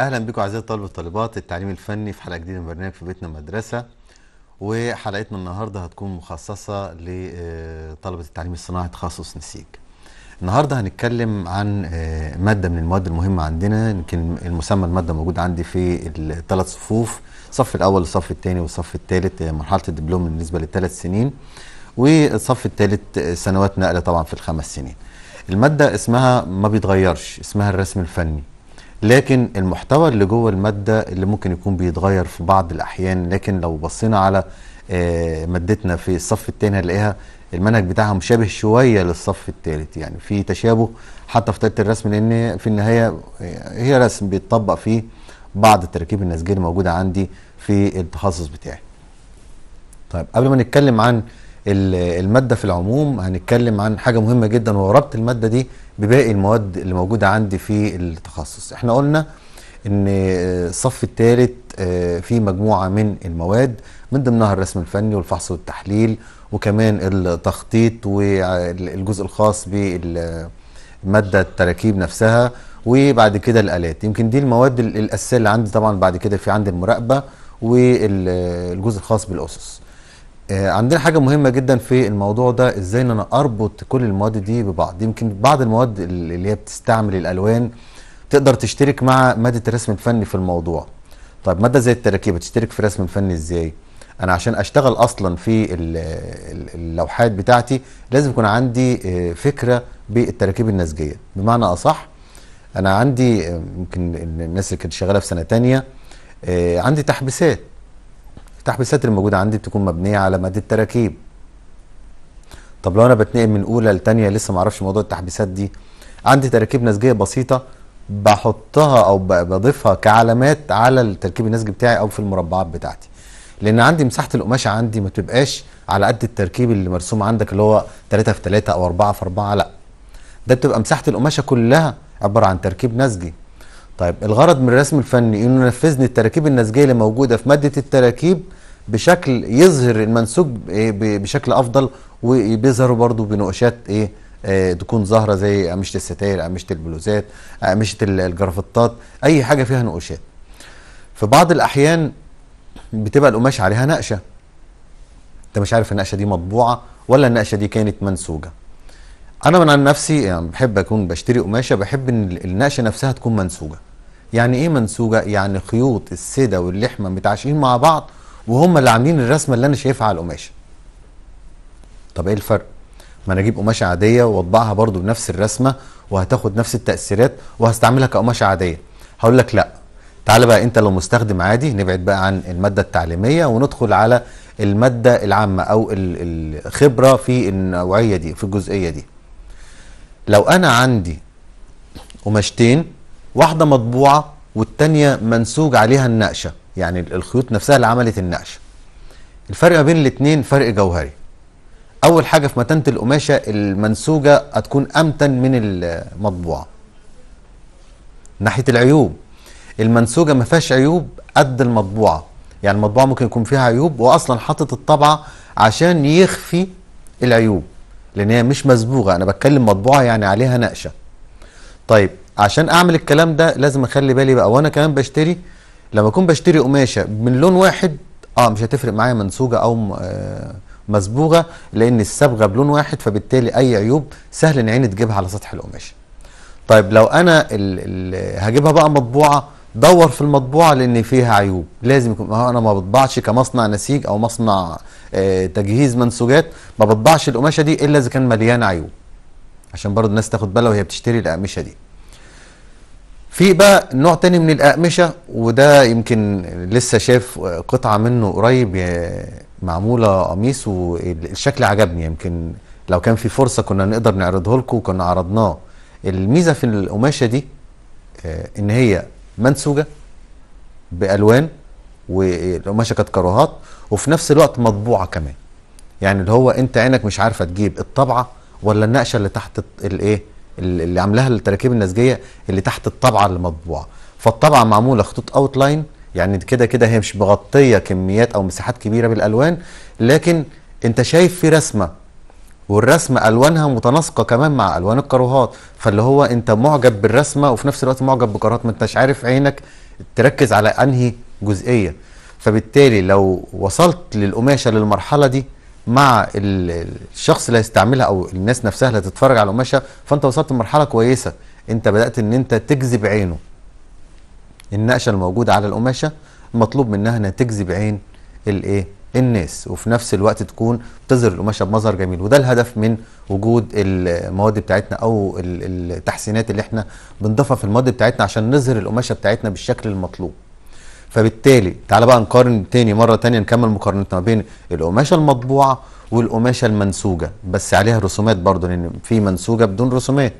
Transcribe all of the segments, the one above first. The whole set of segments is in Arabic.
اهلا بكم اعزائي الطلبه والطالبات التعليم الفني في حلقه جديده من برنامج في بيتنا مدرسه وحلقتنا النهارده هتكون مخصصه لطلبه آه، التعليم الصناعي تخصص نسيج. النهارده هنتكلم عن آه، ماده من المواد المهمه عندنا يمكن المسمى الماده موجود عندي في الثلاث صفوف الصف الاول والصف الثاني والصف الثالث آه، مرحله الدبلوم بالنسبه للثلاث سنين والصف الثالث سنوات نقله طبعا في الخمس سنين. الماده اسمها ما بيتغيرش اسمها الرسم الفني لكن المحتوى اللي جوه الماده اللي ممكن يكون بيتغير في بعض الاحيان لكن لو بصينا على آه، مادتنا في الصف الثاني هنلاقيها المنهج بتاعها مشابه شويه للصف الثالث يعني في تشابه حتى في ثالث الرسم لان في النهايه آه، هي رسم بيتطبق فيه بعض التراكيب النسجيه اللي موجوده عندي في التخصص بتاعي. طيب قبل ما نتكلم عن الماده في العموم هنتكلم عن حاجه مهمه جدا وربط الماده دي بباقي المواد اللي موجوده عندي في التخصص احنا قلنا ان آه، الصف الثالث آه، في مجموعه من المواد من ضمنها الرسم الفني والفحص والتحليل وكمان التخطيط والجزء الخاص بالماده التراكيب نفسها وبعد كده الالات يمكن دي المواد الاساسيه اللي عندي طبعا بعد كده في عندي المراقبه والجزء الخاص بالاسس آه، عندنا حاجة مهمة جدا في الموضوع ده ازاي ان انا اربط كل المواد دي ببعض يمكن بعض المواد اللي هي بتستعمل الالوان تقدر تشترك مع مادة الرسم الفني في الموضوع طيب مادة زي التراكيب بتشترك في الرسم الفني ازاي انا عشان اشتغل اصلا في اللوحات بتاعتي لازم يكون عندي آه، فكرة بالتراكيب النسجية بمعنى اصح انا عندي آه، يمكن الناس اللي كانت شغالة في سنة تانية عندي تحبيسات التحبيسات الموجوده عندي بتكون مبنيه على ماده تراكيب طب لو انا بتنقل من اولى لثانيه لسه ما اعرفش موضوع التحبيسات دي عندي تراكيب نسجيه بسيطه بحطها او بضيفها كعلامات على التركيب النسجي بتاعي او في المربعات بتاعتي لان عندي مساحه القماشه عندي ما تبقاش على قد التركيب اللي مرسوم عندك اللي هو 3 في 3 او 4 في 4 لا ده بتبقى مساحه القماشه كلها عباره عن تركيب نسجي طيب الغرض من الرسم الفني انه نفذني التراكيب النسجيه اللي موجوده في ماده التراكيب بشكل يظهر المنسوج إيه، بشكل افضل وبيظهروا برضو بنقشات ايه آه، تكون ظاهره زي قميشه الستاير قميشه البلوزات قميشه الجرافطات اي حاجه فيها نقوشات في بعض الاحيان بتبقى القماش عليها نقشه انت مش عارف النقشه دي مطبوعه ولا النقشه دي كانت منسوجه انا من عن نفسي يعني بحب اكون بشتري قماشه بحب ان النقشه نفسها تكون منسوجه يعني ايه منسوجه يعني خيوط السده واللحمه متعاشقين مع بعض وهم اللي عاملين الرسمه اللي انا شايفها على القماشه طب ايه الفرق ما انا اجيب قماشه عاديه واطبعها برضو بنفس الرسمه وهتاخد نفس التاثيرات وهستعملها كقماشه عاديه هقول لك لا تعالى بقى انت لو مستخدم عادي نبعد بقى عن الماده التعليميه وندخل على الماده العامه او الخبره في النوعيه دي في الجزئيه دي لو انا عندي قماشتين واحدة مطبوعة والتانية منسوج عليها النقشة يعني الخيوط نفسها اللي عملت النقشة الفرق ما بين الاتنين فرق جوهري أول حاجة في متانة القماشة المنسوجة هتكون أمتن من المطبوعة ناحية العيوب المنسوجة ما فيهاش عيوب قد المطبوعة يعني المطبوعة ممكن يكون فيها عيوب وأصلا حاطط الطبعة عشان يخفي العيوب لأن هي مش مسبوغة أنا بتكلم مطبوعة يعني عليها نقشة طيب عشان اعمل الكلام ده لازم اخلي بالي بقى وانا كمان بشتري لما اكون بشتري قماشه من لون واحد اه مش هتفرق معايا منسوجه او مصبوغه آه، لان الصبغه بلون واحد فبالتالي اي عيوب سهل ان عيني تجيبها على سطح القماشه. طيب لو انا الـ الـ هجيبها بقى مطبوعه دور في المطبوعه لان فيها عيوب لازم يكون آه، انا ما بطبعش كمصنع نسيج او مصنع آه، تجهيز منسوجات ما بطبعش القماشه دي الا اذا كان مليان عيوب عشان برضه الناس تاخد بالها وهي بتشتري الاقمشه دي في بقى نوع تاني من الأقمشة وده يمكن لسه شاف قطعة منه قريب معمولة قميص والشكل عجبني يمكن لو كان في فرصة كنا نقدر نعرضه لكم وكنا عرضناه الميزة في القماشة دي آه، إن هي منسوجة بألوان والقماشة كانت كروهات وفي نفس الوقت مطبوعة كمان يعني اللي هو أنت عينك مش عارفة تجيب الطبعة ولا النقشة اللي تحت الإيه اللي عاملاها التراكيب النسجيه اللي تحت الطبعه اللي مطبوعه فالطبعه معموله خطوط اوت لاين يعني كده كده هي مش مغطيه كميات او مساحات كبيره بالالوان لكن انت شايف في رسمه والرسمه الوانها متناسقه كمان مع الوان الكروهات فاللي هو انت معجب بالرسمه وفي نفس الوقت معجب بكروهات ما انتش عارف عينك تركز على انهي جزئيه فبالتالي لو وصلت للقماشه للمرحله دي مع الشخص اللي هيستعملها او الناس نفسها اللي هتتفرج على القماشه فانت وصلت لمرحله كويسه انت بدات ان انت تجذب عينه النقشه الموجوده على القماشه مطلوب منها انها تجذب عين الايه الناس وفي نفس الوقت تكون بتظهر القماشه بمظهر جميل وده الهدف من وجود المواد بتاعتنا او التحسينات اللي احنا بنضيفها في المواد بتاعتنا عشان نظهر القماشه بتاعتنا بالشكل المطلوب فبالتالي تعالى بقى نقارن تاني مرة تانية نكمل مقارنتنا ما بين القماشة المطبوعة والقماشة المنسوجة بس عليها رسومات برضه لأن في منسوجة بدون رسومات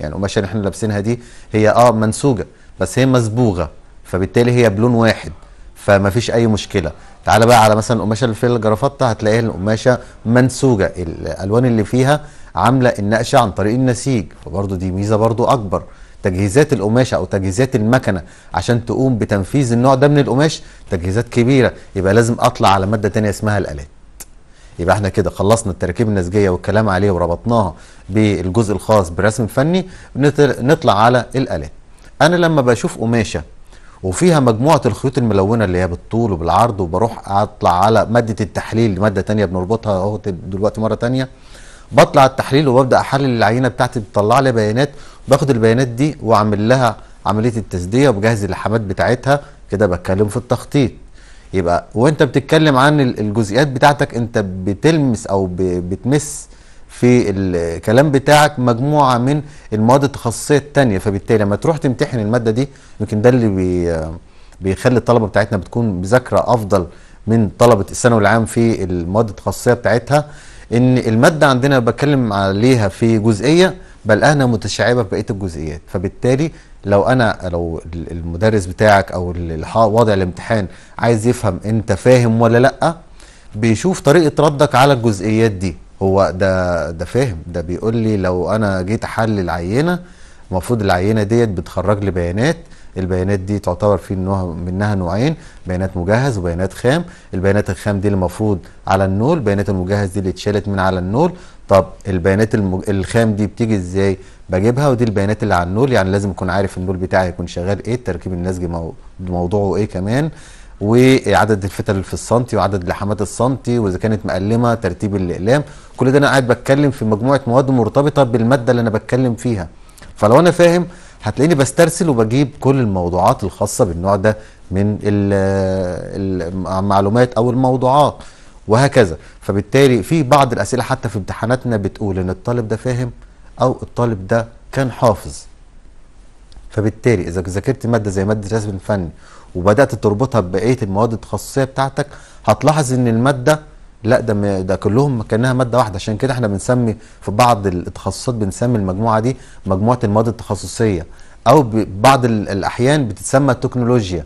يعني القماشة اللي احنا لابسينها دي هي اه منسوجة بس هي مصبوغة فبالتالي هي بلون واحد فما فيش اي مشكله تعالى بقى على مثلا القماشه اللي في الجرافطه هتلاقيها القماشه منسوجه الالوان اللي فيها عامله النقشه عن طريق النسيج فبرضه دي ميزه برضه اكبر تجهيزات القماشه او تجهيزات المكنه عشان تقوم بتنفيذ النوع ده من القماش تجهيزات كبيره يبقى لازم اطلع على ماده ثانيه اسمها الالات يبقى احنا كده خلصنا التراكيب النسجيه والكلام عليه وربطناها بالجزء الخاص بالرسم الفني نطلع على الالات انا لما بشوف قماشه وفيها مجموعه الخيوط الملونه اللي هي بالطول وبالعرض وبروح اطلع على ماده التحليل ماده تانية بنربطها اهو دلوقتي مره تانية بطلع التحليل وببدا احلل العينه بتاعتي بتطلع لي بيانات باخد البيانات دي واعمل لها عمليه التسديه وبجهز اللحامات بتاعتها كده بتكلم في التخطيط يبقى وانت بتتكلم عن الجزئيات بتاعتك انت بتلمس او بتمس في الكلام بتاعك مجموعه من المواد التخصصيه الثانيه فبالتالي لما تروح تمتحن الماده دي يمكن ده اللي بي بيخلي الطلبه بتاعتنا بتكون مذاكره افضل من طلبه الثانوي العام في المواد التخصصيه بتاعتها ان الماده عندنا بتكلم عليها في جزئيه بل انا متشعبه في بقيه الجزئيات فبالتالي لو انا لو المدرس بتاعك او وضع الامتحان عايز يفهم انت فاهم ولا لا بيشوف طريقه ردك على الجزئيات دي هو ده ده فاهم ده بيقول لي لو انا جيت احلل عينه المفروض العينه ديت بتخرج لي بيانات البيانات دي تعتبر في منها نوعين بيانات مجهز وبيانات خام البيانات الخام دي المفروض على النول بيانات المجهز دي اللي اتشالت من على النول طب البيانات المج... الخام دي بتيجي ازاي بجيبها ودي البيانات اللي على النول يعني لازم اكون عارف النول بتاعي هيكون شغال ايه التركيب النسجي مو... موضوعه ايه كمان وعدد الفتل في السنتي وعدد لحمات السنتي واذا كانت مقلمه ترتيب الاقلام كل ده انا قاعد بتكلم في مجموعه مواد مرتبطه بالماده اللي انا بتكلم فيها فلو انا فاهم هتلاقيني بسترسل وبجيب كل الموضوعات الخاصه بالنوع ده من المعلومات او الموضوعات وهكذا فبالتالي في بعض الاسئله حتى في امتحاناتنا بتقول ان الطالب ده فاهم او الطالب ده كان حافظ فبالتالي اذا ذاكرت ماده زي ماده الرسم الفني وبدات تربطها ببقيه المواد التخصصيه بتاعتك هتلاحظ ان الماده لا ده ده كلهم كانها ماده واحده عشان كده احنا بنسمي في بعض التخصصات بنسمي المجموعه دي مجموعه المواد التخصصيه او بعض الاحيان بتتسمى التكنولوجيا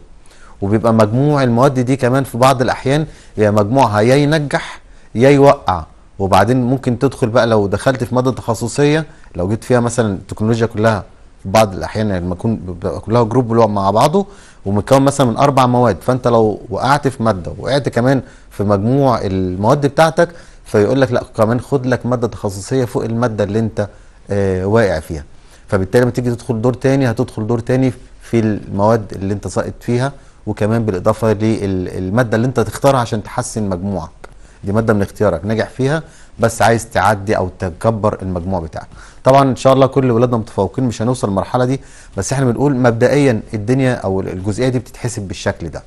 وبيبقى مجموع المواد دي كمان في بعض الاحيان هي مجموعها يا ينجح يا يوقع وبعدين ممكن تدخل بقى لو دخلت في ماده تخصصيه لو جبت فيها مثلا التكنولوجيا كلها في بعض الاحيان يعني لما يعني يكون كلها جروب مع بعضه ومتكون مثلا من اربع مواد فانت لو وقعت في ماده وقعت كمان في مجموع المواد بتاعتك فيقول لك لا كمان خد لك ماده تخصصيه فوق الماده اللي انت آه واقع فيها فبالتالي لما تيجي تدخل دور تاني هتدخل دور تاني في المواد اللي انت ساقط فيها وكمان بالاضافه للماده اللي انت تختارها عشان تحسن مجموعك دي ماده من اختيارك نجح فيها بس عايز تعدي او تكبر المجموع بتاعك طبعا ان شاء الله كل ولادنا متفوقين مش هنوصل للمرحله دي بس احنا بنقول مبدئيا الدنيا او الجزئيه دي بتتحسب بالشكل ده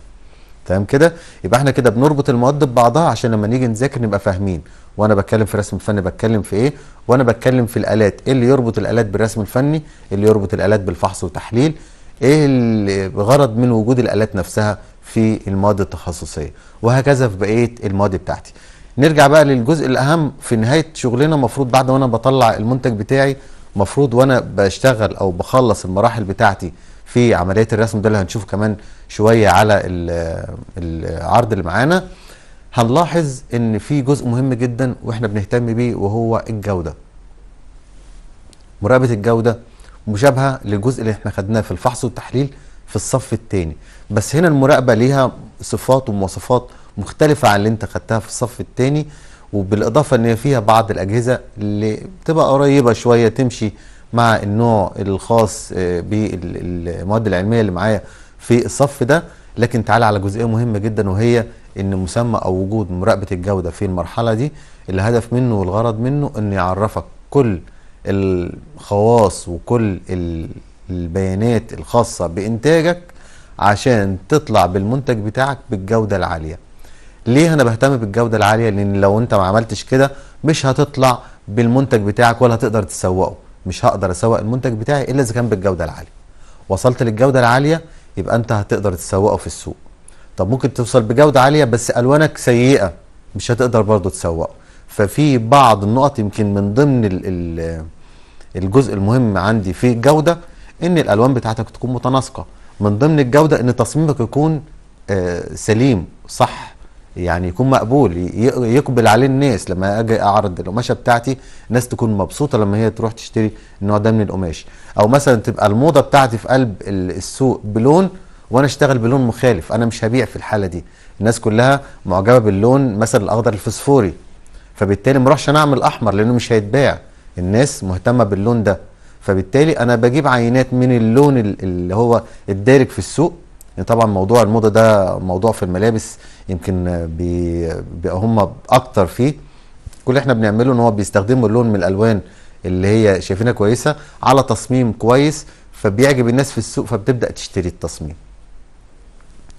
تمام كده يبقى احنا كده بنربط المواد ببعضها عشان لما نيجي نذاكر نبقى فاهمين وانا بتكلم في رسم الفني بتكلم في ايه وانا بتكلم في الالات ايه اللي يربط الالات بالرسم الفني اللي يربط الالات بالفحص وتحليل ايه الغرض من وجود الالات نفسها في المواد التخصصيه وهكذا في بقيه المواد بتاعتي نرجع بقى للجزء الاهم في نهايه شغلنا المفروض بعد ما انا بطلع المنتج بتاعي المفروض وانا بشتغل او بخلص المراحل بتاعتي في عمليه الرسم ده اللي هنشوفه كمان شويه على العرض اللي معانا هنلاحظ ان في جزء مهم جدا واحنا بنهتم بيه وهو الجوده مراقبه الجوده مشابهه للجزء اللي احنا خدناه في الفحص والتحليل في الصف الثاني بس هنا المراقبه ليها صفات ومواصفات مختلفه عن اللي انت خدتها في الصف الثاني وبالاضافه ان فيها بعض الاجهزه اللي بتبقى قريبه شويه تمشي مع النوع الخاص آه، بالمواد العلميه اللي معايا في الصف ده لكن تعالى على جزئيه مهمه جدا وهي ان مسمى او وجود مراقبه الجوده في المرحله دي الهدف منه والغرض منه ان يعرفك كل الخواص وكل البيانات الخاصه بانتاجك عشان تطلع بالمنتج بتاعك بالجوده العاليه ليه انا بهتم بالجوده العاليه لان لو انت ما عملتش كده مش هتطلع بالمنتج بتاعك ولا هتقدر تسوقه مش هقدر اسوق المنتج بتاعي الا اذا كان بالجوده العاليه وصلت للجوده العاليه يبقى انت هتقدر تسوقه في السوق طب ممكن توصل بجوده عاليه بس الوانك سيئه مش هتقدر برضه تسوقه ففي بعض النقط يمكن من ضمن الـ الـ الجزء المهم عندي في الجوده ان الالوان بتاعتك تكون متناسقه من ضمن الجوده ان تصميمك يكون آه، سليم صح يعني يكون مقبول يقبل عليه الناس لما اجي اعرض القماشه بتاعتي الناس تكون مبسوطه لما هي تروح تشتري النوع ده من القماش او مثلا تبقى الموضه بتاعتي في قلب السوق بلون وانا اشتغل بلون مخالف انا مش هبيع في الحاله دي الناس كلها معجبه باللون مثلا الاخضر الفسفوري فبالتالي ما اروحش انا اعمل احمر لانه مش هيتباع الناس مهتمه باللون ده فبالتالي انا بجيب عينات من اللون اللي هو الدارج في السوق يعني طبعا موضوع الموضه ده موضوع في الملابس يمكن بيبقى هم اكتر فيه كل اللي احنا بنعمله ان هو بيستخدموا اللون من الالوان اللي هي شايفينها كويسه على تصميم كويس فبيعجب الناس في السوق فبتبدا تشتري التصميم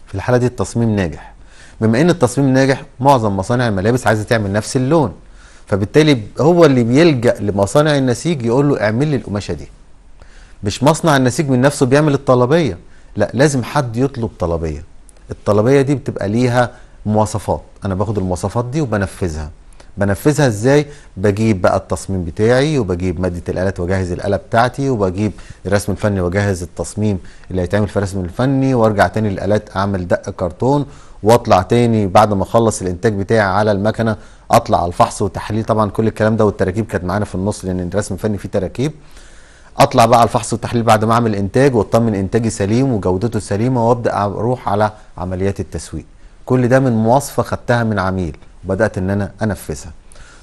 في الحاله دي التصميم ناجح بما ان التصميم ناجح معظم مصانع الملابس عايزه تعمل نفس اللون فبالتالي هو اللي بيلجا لمصانع النسيج يقول له اعمل لي القماشه دي مش مصنع النسيج من نفسه بيعمل الطلبيه لا لازم حد يطلب طلبيه الطلبيه دي بتبقى ليها مواصفات انا باخد المواصفات دي وبنفذها بنفذها ازاي بجيب بقى التصميم بتاعي وبجيب ماده الالات واجهز الاله بتاعتي وبجيب الرسم الفني واجهز التصميم اللي هيتعمل في الرسم الفني وارجع تاني للالات اعمل دق كرتون واطلع تاني بعد ما اخلص الانتاج بتاعي على المكنه اطلع على الفحص والتحليل طبعا كل الكلام ده والتراكيب كانت معانا في النص لان الرسم الفني فيه تراكيب اطلع بقى على الفحص والتحليل بعد ما اعمل انتاج واطمن انتاجي سليم وجودته سليمه وابدا اروح على عمليات التسويق كل ده من مواصفه خدتها من عميل وبدات ان انا انفذها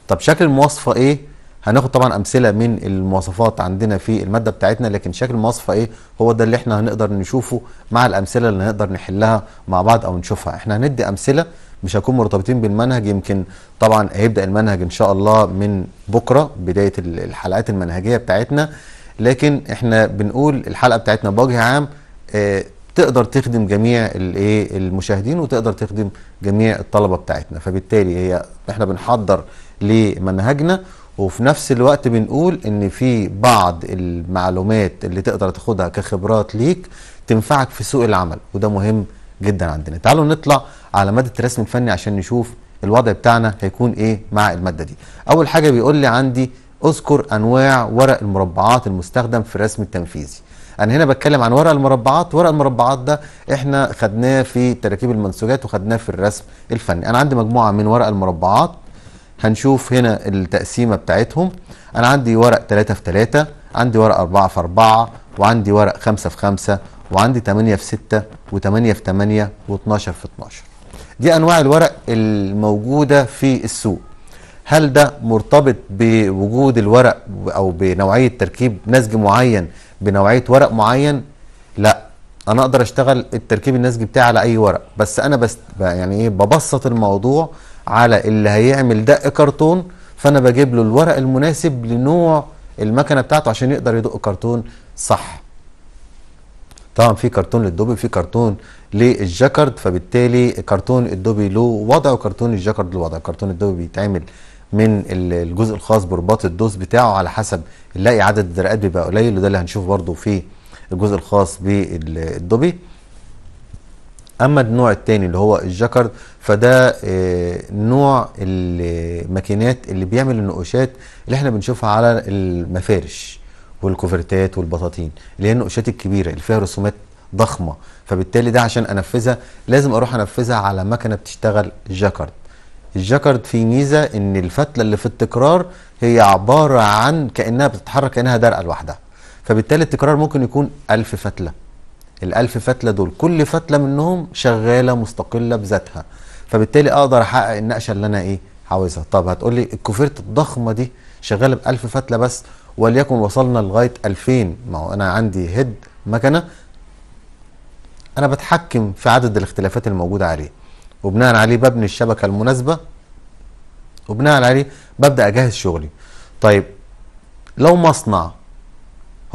طب شكل المواصفه ايه هناخد طبعا امثله من المواصفات عندنا في الماده بتاعتنا لكن شكل المواصفه ايه هو ده اللي احنا هنقدر نشوفه مع الامثله اللي هنقدر نحلها مع بعض او نشوفها احنا هندي امثله مش هنكون مرتبطين بالمنهج يمكن طبعا هيبدا المنهج ان شاء الله من بكره بدايه الحلقات المنهجيه بتاعتنا لكن احنا بنقول الحلقه بتاعتنا بوجه عام آه، تقدر تخدم جميع الايه المشاهدين وتقدر تخدم جميع الطلبه بتاعتنا فبالتالي هي احنا بنحضر لمنهجنا وفي نفس الوقت بنقول ان في بعض المعلومات اللي تقدر تاخدها كخبرات ليك تنفعك في سوق العمل وده مهم جدا عندنا تعالوا نطلع على ماده الرسم الفني عشان نشوف الوضع بتاعنا هيكون ايه مع الماده دي اول حاجه بيقول لي عندي اذكر انواع ورق المربعات المستخدم في الرسم التنفيذي انا هنا بتكلم عن ورق المربعات ورق المربعات ده احنا خدناه في تركيب المنسوجات وخدناه في الرسم الفني انا عندي مجموعه من ورق المربعات هنشوف هنا التقسيمه بتاعتهم انا عندي ورق 3 في 3 عندي ورق 4 في 4 وعندي ورق 5 في 5 وعندي 8 في 6 و8 في 8 و12 في 12 دي انواع الورق الموجوده في السوق هل ده مرتبط بوجود الورق او بنوعيه تركيب نسج معين بنوعيه ورق معين لا انا اقدر اشتغل التركيب النسجي بتاعي على اي ورق بس انا بس يعني ايه ببسط الموضوع على اللي هيعمل دق كرتون فانا بجيب له الورق المناسب لنوع المكنه بتاعته عشان يقدر يدق كرتون صح طبعا في كرتون للدوبي في كرتون للجاكرد فبالتالي كرتون الدوبي له وضع وكرتون الجاكرد له وضع كرتون الدوبي بيتعمل من الجزء الخاص برباط الدوس بتاعه على حسب نلاقي عدد الدرقات بيبقى قليل وده اللي هنشوفه برضو في الجزء الخاص بالدوبي اما النوع الثاني اللي هو الجاكر فده آه، نوع الماكينات اللي بيعمل النقوشات اللي احنا بنشوفها على المفارش والكوفرتات والبطاطين اللي هي النقوشات الكبيره اللي فيها رسومات ضخمه فبالتالي ده عشان انفذها لازم اروح انفذها على مكنه بتشتغل جاكرد الجاكارد فيه ميزه ان الفتله اللي في التكرار هي عباره عن كانها بتتحرك كانها درقه لوحدها فبالتالي التكرار ممكن يكون 1000 فتله الألف فتلة دول كل فتلة منهم شغالة مستقلة بذاتها فبالتالي أقدر أحقق النقشة اللي أنا إيه عاوزها طب هتقول لي الكوفيرت الضخمة دي شغالة بألف فتلة بس وليكن وصلنا لغاية 2000 ما هو أنا عندي هيد مكنة أنا بتحكم في عدد الاختلافات الموجودة عليه وبناء عليه ببني الشبكة المناسبة وبناء عليه ببدأ أجهز شغلي طيب لو مصنع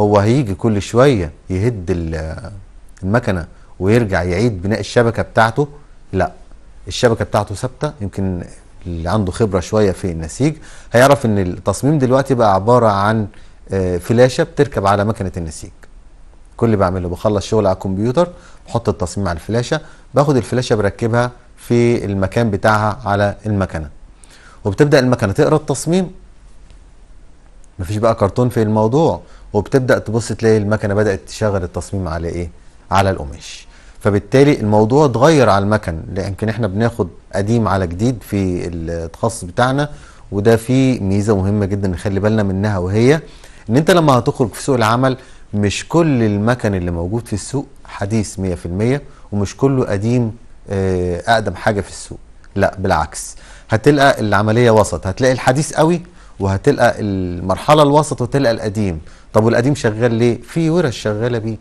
هو هيجي كل شوية يهد المكنة ويرجع يعيد بناء الشبكة بتاعته لا الشبكة بتاعته ثابتة يمكن اللي عنده خبرة شوية في النسيج هيعرف ان التصميم دلوقتي بقى عبارة عن آه، فلاشة بتركب على مكنة النسيج كل اللي بعمله بخلص شغل على الكمبيوتر بحط التصميم على الفلاشة باخد الفلاشة بركبها في المكان بتاعها على المكنه وبتبدا المكنه تقرا التصميم مفيش بقى كرتون في الموضوع وبتبدا تبص تلاقي المكنه بدات تشغل التصميم على ايه على القماش فبالتالي الموضوع اتغير على المكن لان احنا بناخد قديم على جديد في التخصص بتاعنا وده فيه ميزه مهمه جدا نخلي بالنا منها وهي ان انت لما هتخرج في سوق العمل مش كل المكن اللي موجود في السوق حديث 100% ومش كله قديم آه، اقدم حاجه في السوق لا بالعكس هتلقى العمليه وسط هتلاقي الحديث قوي وهتلقى المرحله الوسط وتلقى القديم طب والقديم شغال ليه في ورش شغاله بيه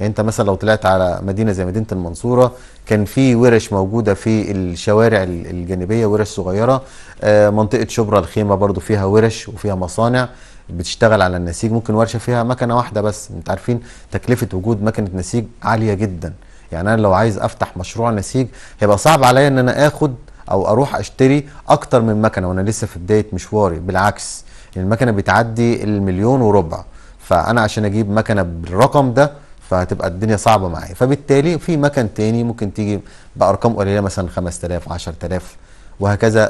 يعني انت مثلا لو طلعت على مدينه زي مدينه المنصوره كان في ورش موجوده في الشوارع الجانبيه ورش صغيره آه، منطقه شبرا الخيمه برضو فيها ورش وفيها مصانع بتشتغل على النسيج ممكن ورشه فيها مكنه واحده بس انت عارفين تكلفه وجود مكنه نسيج عاليه جدا يعني انا لو عايز افتح مشروع نسيج هيبقى صعب عليا ان انا اخد او اروح اشتري اكتر من مكنه وانا لسه في بدايه مشواري بالعكس المكنه بتعدي المليون وربع فانا عشان اجيب مكنه بالرقم ده فهتبقى الدنيا صعبه معايا فبالتالي في مكن تاني ممكن تيجي بارقام قليله مثلا 5000 10000 وهكذا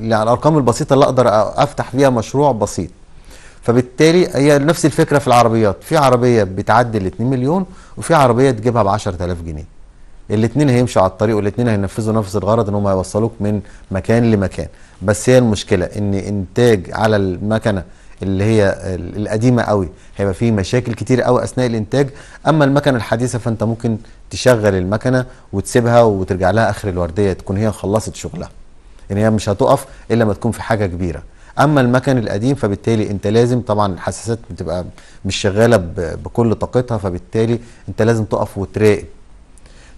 يعني الارقام البسيطه اللي اقدر افتح بيها مشروع بسيط فبالتالي هي نفس الفكره في العربيات في عربيه بتعدي ال 2 مليون وفي عربيه تجيبها ب 10000 جنيه الاثنين هيمشوا على الطريق والاثنين هينفذوا نفس الغرض ان هم هيوصلوك من مكان لمكان بس هي المشكله ان انتاج على المكنه اللي هي القديمه قوي هيبقى فيه مشاكل كتير قوي اثناء الانتاج اما المكنه الحديثه فانت ممكن تشغل المكنه وتسيبها وترجع لها اخر الورديه تكون هي خلصت شغلها ان يعني هي مش هتقف الا ما تكون في حاجه كبيره اما المكن القديم فبالتالي انت لازم طبعا الحساسات بتبقى مش شغاله بكل طاقتها فبالتالي انت لازم تقف وتراقب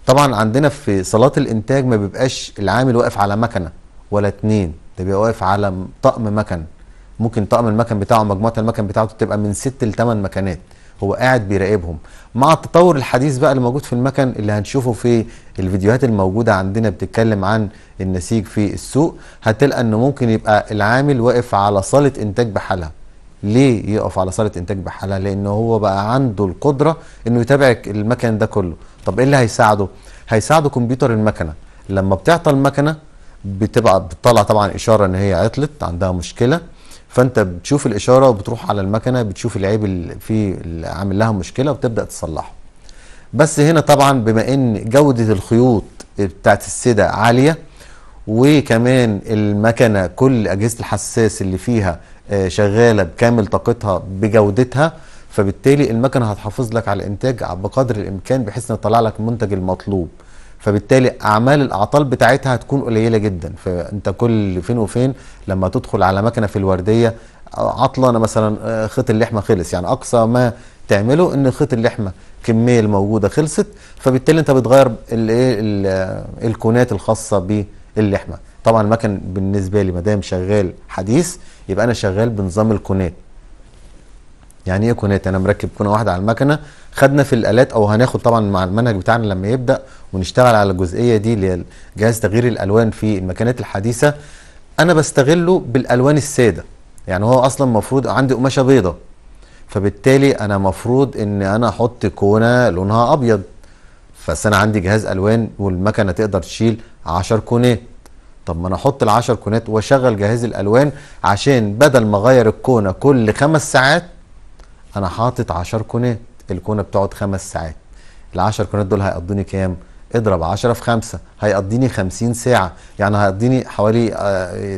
طبعا عندنا في صالات الانتاج ما بيبقاش العامل واقف على مكنه ولا اتنين ده بيبقى واقف على طقم مكن ممكن طقم المكن بتاعه مجموعه المكن بتاعته تبقى من ست لثمان مكنات هو قاعد بيراقبهم مع التطور الحديث بقى اللي موجود في المكن اللي هنشوفه في الفيديوهات الموجودة عندنا بتتكلم عن النسيج في السوق هتلقى انه ممكن يبقى العامل واقف على صالة انتاج بحالها ليه يقف على صالة انتاج بحالها لانه هو بقى عنده القدرة انه يتابع المكن ده كله طب ايه اللي هيساعده هيساعده كمبيوتر المكنة لما بتعطل المكنة بتبقى بتطلع طبعا اشارة ان هي عطلت عندها مشكلة فانت بتشوف الاشاره وبتروح على المكنه بتشوف العيب اللي في اللي عامل لها مشكله وبتبدا تصلحه بس هنا طبعا بما ان جوده الخيوط بتاعت السدة عاليه وكمان المكنه كل اجهزه الحساس اللي فيها آه، شغاله بكامل طاقتها بجودتها فبالتالي المكنه هتحافظ لك على الانتاج بقدر الامكان بحيث انها تطلع لك المنتج المطلوب فبالتالي اعمال الاعطال بتاعتها هتكون قليله جدا فانت كل فين وفين لما تدخل على مكنه في الورديه عطلانه مثلا آه، خيط اللحمه خلص يعني اقصى ما تعمله ان خيط اللحمه الكميه الموجوده خلصت فبالتالي انت بتغير الايه آه، الكونات الخاصه باللحمه طبعا المكن بالنسبه لي ما دام شغال حديث يبقى انا شغال بنظام الكونات يعني ايه كونات انا مركب كونه واحده على المكنه خدنا في الالات او هناخد طبعا مع المنهج بتاعنا لما يبدا ونشتغل على الجزئيه دي اللي جهاز تغيير الالوان في المكنات الحديثه انا بستغله بالالوان الساده يعني هو اصلا المفروض عندي قماشه بيضه فبالتالي انا مفروض ان انا احط كونه لونها ابيض بس انا عندي جهاز الوان والمكنه تقدر تشيل 10 كونات طب ما انا احط ال 10 كونات واشغل جهاز الالوان عشان بدل ما اغير الكونه كل خمس ساعات انا حاطط 10 كونات الكونه بتقعد خمس ساعات ال 10 كونات دول هيقضوني كام؟ اضرب 10 في 5 هيقضيني 50 ساعه يعني هيقضيني حوالي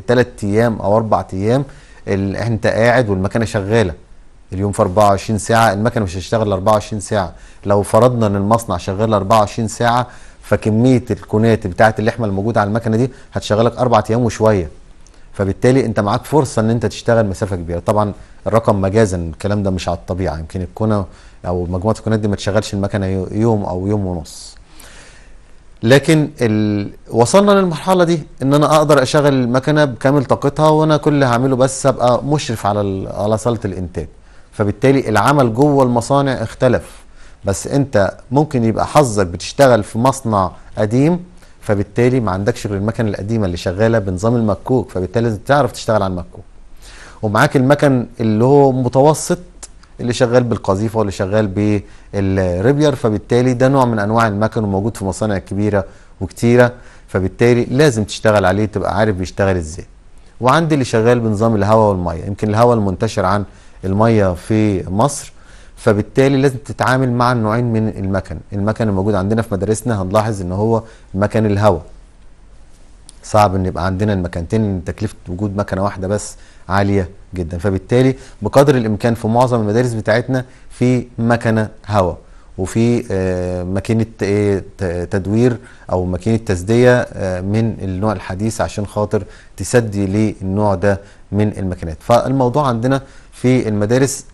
3 آه، ايام او 4 ايام انت قاعد والمكنه شغاله اليوم في 24 ساعه المكنه مش هتشتغل 24 ساعه لو فرضنا ان المصنع شغال 24 ساعه فكميه الكونات بتاعه اللحمه الموجوده على المكنه دي هتشغلك اربع ايام وشويه فبالتالي انت معاك فرصه ان انت تشتغل مسافه كبيره طبعا الرقم مجازا الكلام ده مش على الطبيعه يمكن الكونه او مجموعه الكونات دي ما تشغلش المكنه يوم او يوم ونص لكن ال... وصلنا للمرحله دي ان انا اقدر اشغل المكنه بكامل طاقتها وانا كل اللي هعمله بس ابقى مشرف على ال... على صاله الانتاج فبالتالي العمل جوه المصانع اختلف بس انت ممكن يبقى حظك بتشتغل في مصنع قديم فبالتالي ما عندكش غير المكن القديمه اللي شغاله بنظام المكوك فبالتالي لازم تعرف تشتغل على المكوك ومعاك المكن اللي هو متوسط اللي شغال بالقذيفه واللي شغال بالريبير فبالتالي ده نوع من انواع المكن وموجود في مصانع كبيره وكتيره فبالتالي لازم تشتغل عليه تبقى عارف بيشتغل ازاي وعندي اللي شغال بنظام الهواء والميه يمكن الهواء المنتشر عن الميه في مصر فبالتالي لازم تتعامل مع النوعين من المكن المكن الموجود عندنا في مدارسنا هنلاحظ ان هو مكن الهواء صعب ان يبقى عندنا المكانتين تكلفه وجود مكنه واحده بس عاليه جدا فبالتالي بقدر الامكان في معظم المدارس بتاعتنا في مكنه هواء وفي آه، ماكينه آه، تدوير او ماكينه تسديه آه، من النوع الحديث عشان خاطر تسدي للنوع ده من الماكينات فالموضوع عندنا في المدارس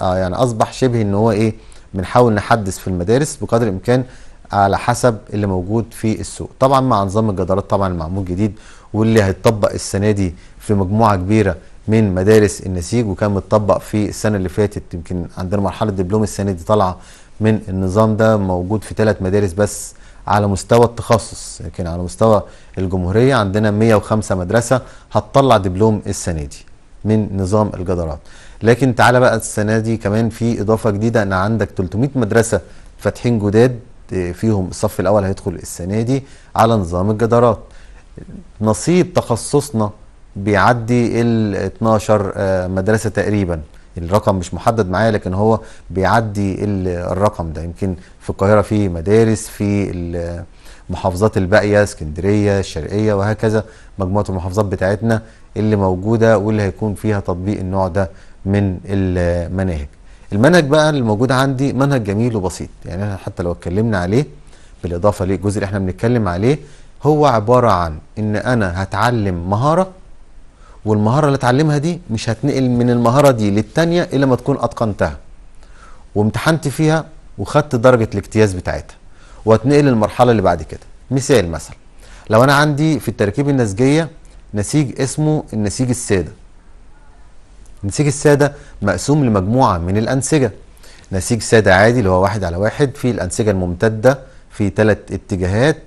آه، يعني اصبح شبه ان هو ايه بنحاول نحدث في المدارس بقدر الامكان على حسب اللي موجود في السوق طبعا مع نظام الجدارات طبعا المعمول جديد واللي هيتطبق السنه دي في مجموعه كبيره من مدارس النسيج وكان متطبق في السنه اللي فاتت يمكن عندنا مرحله دبلوم السنه دي طالعه من النظام ده موجود في ثلاث مدارس بس على مستوى التخصص لكن على مستوى الجمهوريه عندنا 105 مدرسه هتطلع دبلوم السنه دي من نظام الجدارات لكن تعالى بقى السنه دي كمان في اضافه جديده ان عندك 300 مدرسه فاتحين جداد آه، فيهم الصف الاول هيدخل السنه دي على نظام الجدارات نصيب تخصصنا بيعدي ال 12 آه، مدرسه تقريبا الرقم مش محدد معايا لكن هو بيعدي الرقم ده يمكن في القاهره في مدارس في المحافظات الباقيه اسكندريه الشرقيه وهكذا مجموعه المحافظات بتاعتنا اللي موجوده واللي هيكون فيها تطبيق النوع ده من المناهج المنهج بقى اللي موجود عندي منهج جميل وبسيط يعني احنا حتى لو اتكلمنا عليه بالاضافه للجزء اللي احنا بنتكلم عليه هو عباره عن ان انا هتعلم مهاره والمهاره اللي اتعلمها دي مش هتنقل من المهاره دي للتانيه الا ما تكون اتقنتها وامتحنت فيها وخدت درجه الاجتياز بتاعتها وهتنقل للمرحله اللي بعد كده مثال مثلا لو انا عندي في التركيب النسجيه نسيج اسمه النسيج الساده نسيج السادة مقسوم لمجموعة من الأنسجة نسيج سادة عادي اللي هو واحد على واحد في الأنسجة الممتدة في ثلاث اتجاهات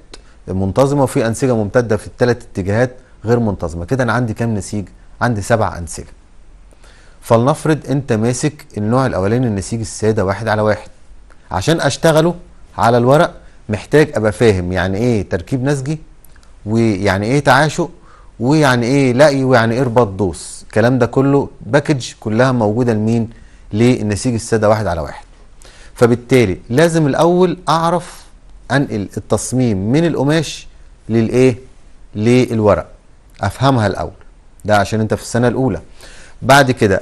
منتظمة وفي أنسجة ممتدة في الثلاث اتجاهات غير منتظمة كده أنا عندي كام نسيج؟ عندي سبع أنسجة فلنفرض أنت ماسك النوع الأولاني النسيج السادة واحد على واحد عشان أشتغله على الورق محتاج أبقى فاهم يعني إيه تركيب نسجي ويعني إيه تعاشق ويعني إيه لقي ويعني إيه رباط دوس الكلام ده كله باكج كلها موجوده لمين للنسيج الساده واحد على واحد فبالتالي لازم الاول اعرف انقل التصميم من القماش للايه للورق افهمها الاول ده عشان انت في السنه الاولى بعد كده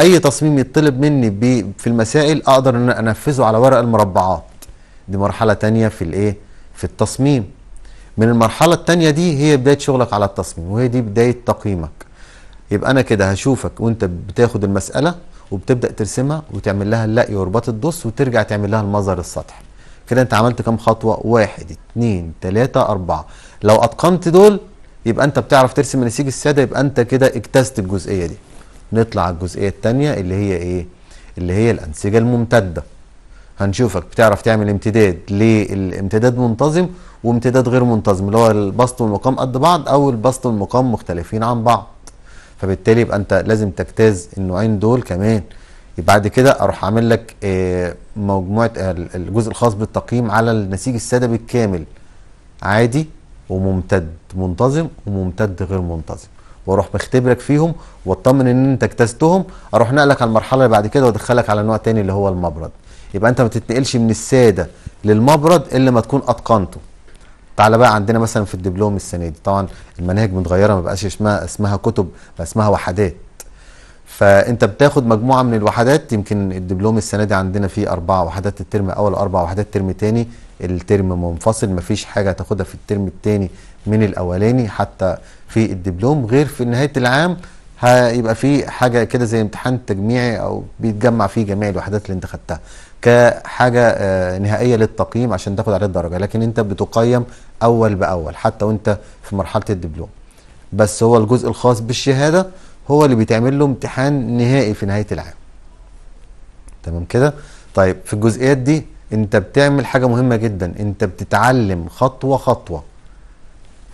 اي تصميم يطلب مني في المسائل اقدر ان انفذه على ورق المربعات دي مرحله ثانيه في الايه في التصميم من المرحله الثانيه دي هي بدايه شغلك على التصميم وهي دي بدايه تقييمك يبقى انا كده هشوفك وانت بتاخد المساله وبتبدا ترسمها وتعمل لها اللقي ورباط الدوس وترجع تعمل لها المظهر السطحي كده انت عملت كام خطوه واحد اتنين تلاته اربعه لو اتقنت دول يبقى انت بتعرف ترسم نسيج الساده يبقى انت كده اجتزت الجزئيه دي نطلع على الجزئيه الثانيه اللي هي ايه اللي هي الانسجه الممتده هنشوفك بتعرف تعمل امتداد للامتداد منتظم وامتداد غير منتظم اللي هو البسط والمقام قد بعض او البسط والمقام مختلفين عن بعض فبالتالي يبقى انت لازم تجتاز النوعين دول كمان بعد كده اروح عامل لك آه، مجموعه آه، الجزء الخاص بالتقييم على النسيج الساده الكامل عادي وممتد منتظم وممتد غير منتظم واروح مختبرك فيهم واطمن ان انت اجتزتهم اروح نقلك على المرحله اللي بعد كده وادخلك على نوع تاني اللي هو المبرد يبقى انت ما تتنقلش من الساده للمبرد الا ما تكون اتقنته تعالى بقى عندنا مثلا في الدبلوم السنه دي طبعا المناهج متغيره ما بقاش اسمها اسمها كتب بقى اسمها وحدات فانت بتاخد مجموعه من الوحدات يمكن الدبلوم السنه دي عندنا فيه اربع وحدات الترم الاول واربع وحدات ترم تاني الترم منفصل ما فيش حاجه هتاخدها في الترم التاني من الاولاني حتى في الدبلوم غير في نهايه العام هيبقى في حاجه كده زي امتحان تجميعي او بيتجمع فيه جميع الوحدات اللي انت خدتها كحاجه آه، نهائيه للتقييم عشان تاخد عليه الدرجه لكن انت بتقيم اول باول حتى وانت في مرحله الدبلوم بس هو الجزء الخاص بالشهاده هو اللي بيتعمل له امتحان نهائي في نهايه العام تمام كده طيب في الجزئيات دي انت بتعمل حاجه مهمه جدا انت بتتعلم خطوه خطوه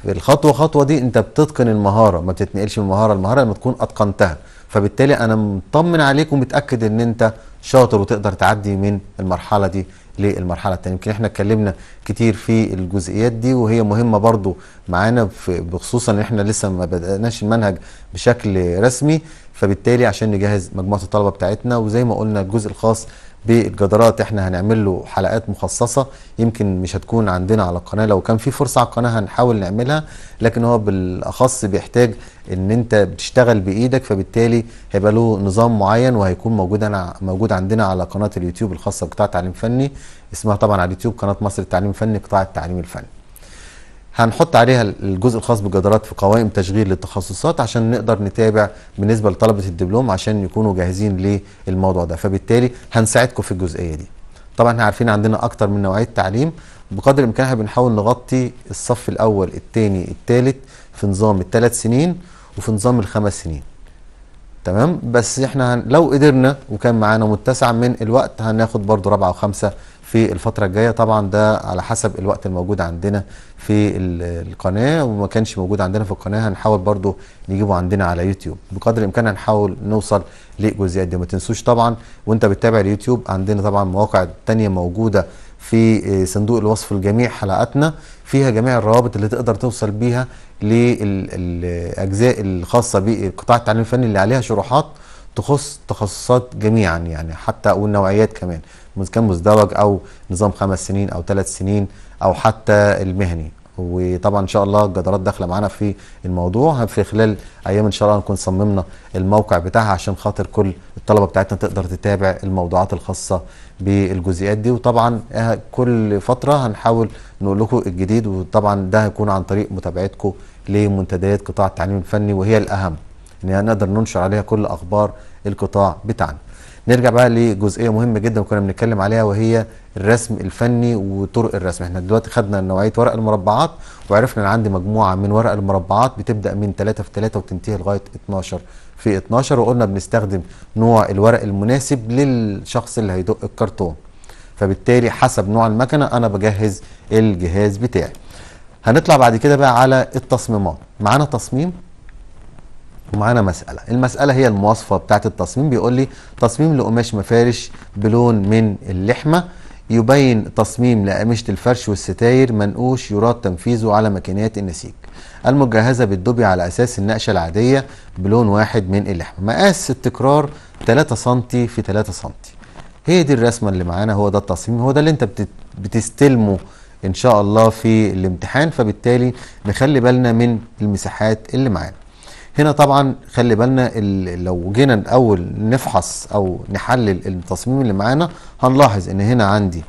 في الخطوه خطوه دي انت بتتقن المهاره ما بتتنقلش من مهاره لمهاره لما تكون اتقنتها فبالتالي انا مطمن عليك ومتاكد ان انت شاطر وتقدر تعدي من المرحله دي للمرحله التانية يمكن احنا اتكلمنا كتير في الجزئيات دي وهي مهمه برضو معانا بخصوصا ان احنا لسه ما بداناش المنهج بشكل رسمي فبالتالي عشان نجهز مجموعه الطلبه بتاعتنا وزي ما قلنا الجزء الخاص بالجدارات احنا هنعمل له حلقات مخصصه يمكن مش هتكون عندنا على القناه لو كان في فرصه على القناه هنحاول نعملها لكن هو بالاخص بيحتاج ان انت بتشتغل بايدك فبالتالي هيبقى له نظام معين وهيكون موجود انا موجود عندنا على قناه اليوتيوب الخاصه بقطاع تعليم فني اسمها طبعا على اليوتيوب قناه مصر التعليم الفني قطاع التعليم الفني هنحط عليها الجزء الخاص بالجدارات في قوائم تشغيل للتخصصات عشان نقدر نتابع بالنسبه لطلبه الدبلوم عشان يكونوا جاهزين للموضوع ده فبالتالي هنساعدكم في الجزئيه دي طبعا احنا عارفين عندنا اكتر من نوعيه تعليم بقدر الامكان احنا بنحاول نغطي الصف الاول الثاني الثالث في نظام الثلاث سنين وفي نظام الخمس سنين تمام بس احنا لو قدرنا وكان معانا متسع من الوقت هناخد برضو رابعه وخمسه في الفترة الجاية طبعا ده على حسب الوقت الموجود عندنا في القناة وما كانش موجود عندنا في القناة هنحاول برضو نجيبه عندنا على يوتيوب بقدر الإمكان هنحاول نوصل للجزئيات دي ما تنسوش طبعا وانت بتتابع اليوتيوب عندنا طبعا مواقع تانية موجودة في آه، صندوق الوصف لجميع حلقاتنا فيها جميع الروابط اللي تقدر توصل بيها للأجزاء الخاصة بقطاع التعليم الفني اللي عليها شروحات تخص تخصصات جميعا يعني حتى والنوعيات كمان كان مزدوج او نظام خمس سنين او ثلاث سنين او حتى المهني وطبعا ان شاء الله الجدارات داخله معانا في الموضوع في خلال ايام ان شاء الله نكون صممنا الموقع بتاعها عشان خاطر كل الطلبه بتاعتنا تقدر تتابع الموضوعات الخاصه بالجزئيات دي وطبعا إيه، كل فتره هنحاول نقول لكم الجديد وطبعا ده هيكون عن طريق متابعتكم لمنتديات قطاع التعليم الفني وهي الاهم ان يعني نقدر ننشر عليها كل اخبار القطاع بتاعنا نرجع بقى لجزئيه مهمه جدا كنا بنتكلم عليها وهي الرسم الفني وطرق الرسم احنا دلوقتي خدنا نوعيه ورق المربعات وعرفنا ان عندي مجموعه من ورق المربعات بتبدا من 3 في 3 وتنتهي لغايه 12 في 12 وقلنا بنستخدم نوع الورق المناسب للشخص اللي هيدق الكرتون فبالتالي حسب نوع المكنه انا بجهز الجهاز بتاعي هنطلع بعد كده بقى على التصميمات معانا تصميم ومعانا مسألة المسألة هي المواصفة بتاعت التصميم بيقول لي تصميم لقماش مفارش بلون من اللحمة يبين تصميم لأمشة الفرش والستاير منقوش يراد تنفيذه على ماكينات النسيج المجهزة بالدوبي على أساس النقشة العادية بلون واحد من اللحمة مقاس التكرار 3 سم في 3 سم هي دي الرسمة اللي معانا هو ده التصميم هو ده اللي انت بتستلمه ان شاء الله في الامتحان فبالتالي نخلي بالنا من المساحات اللي معانا هنا طبعا خلي بالنا لو جينا الاول نفحص او نحلل التصميم اللي معانا هنلاحظ ان هنا عندي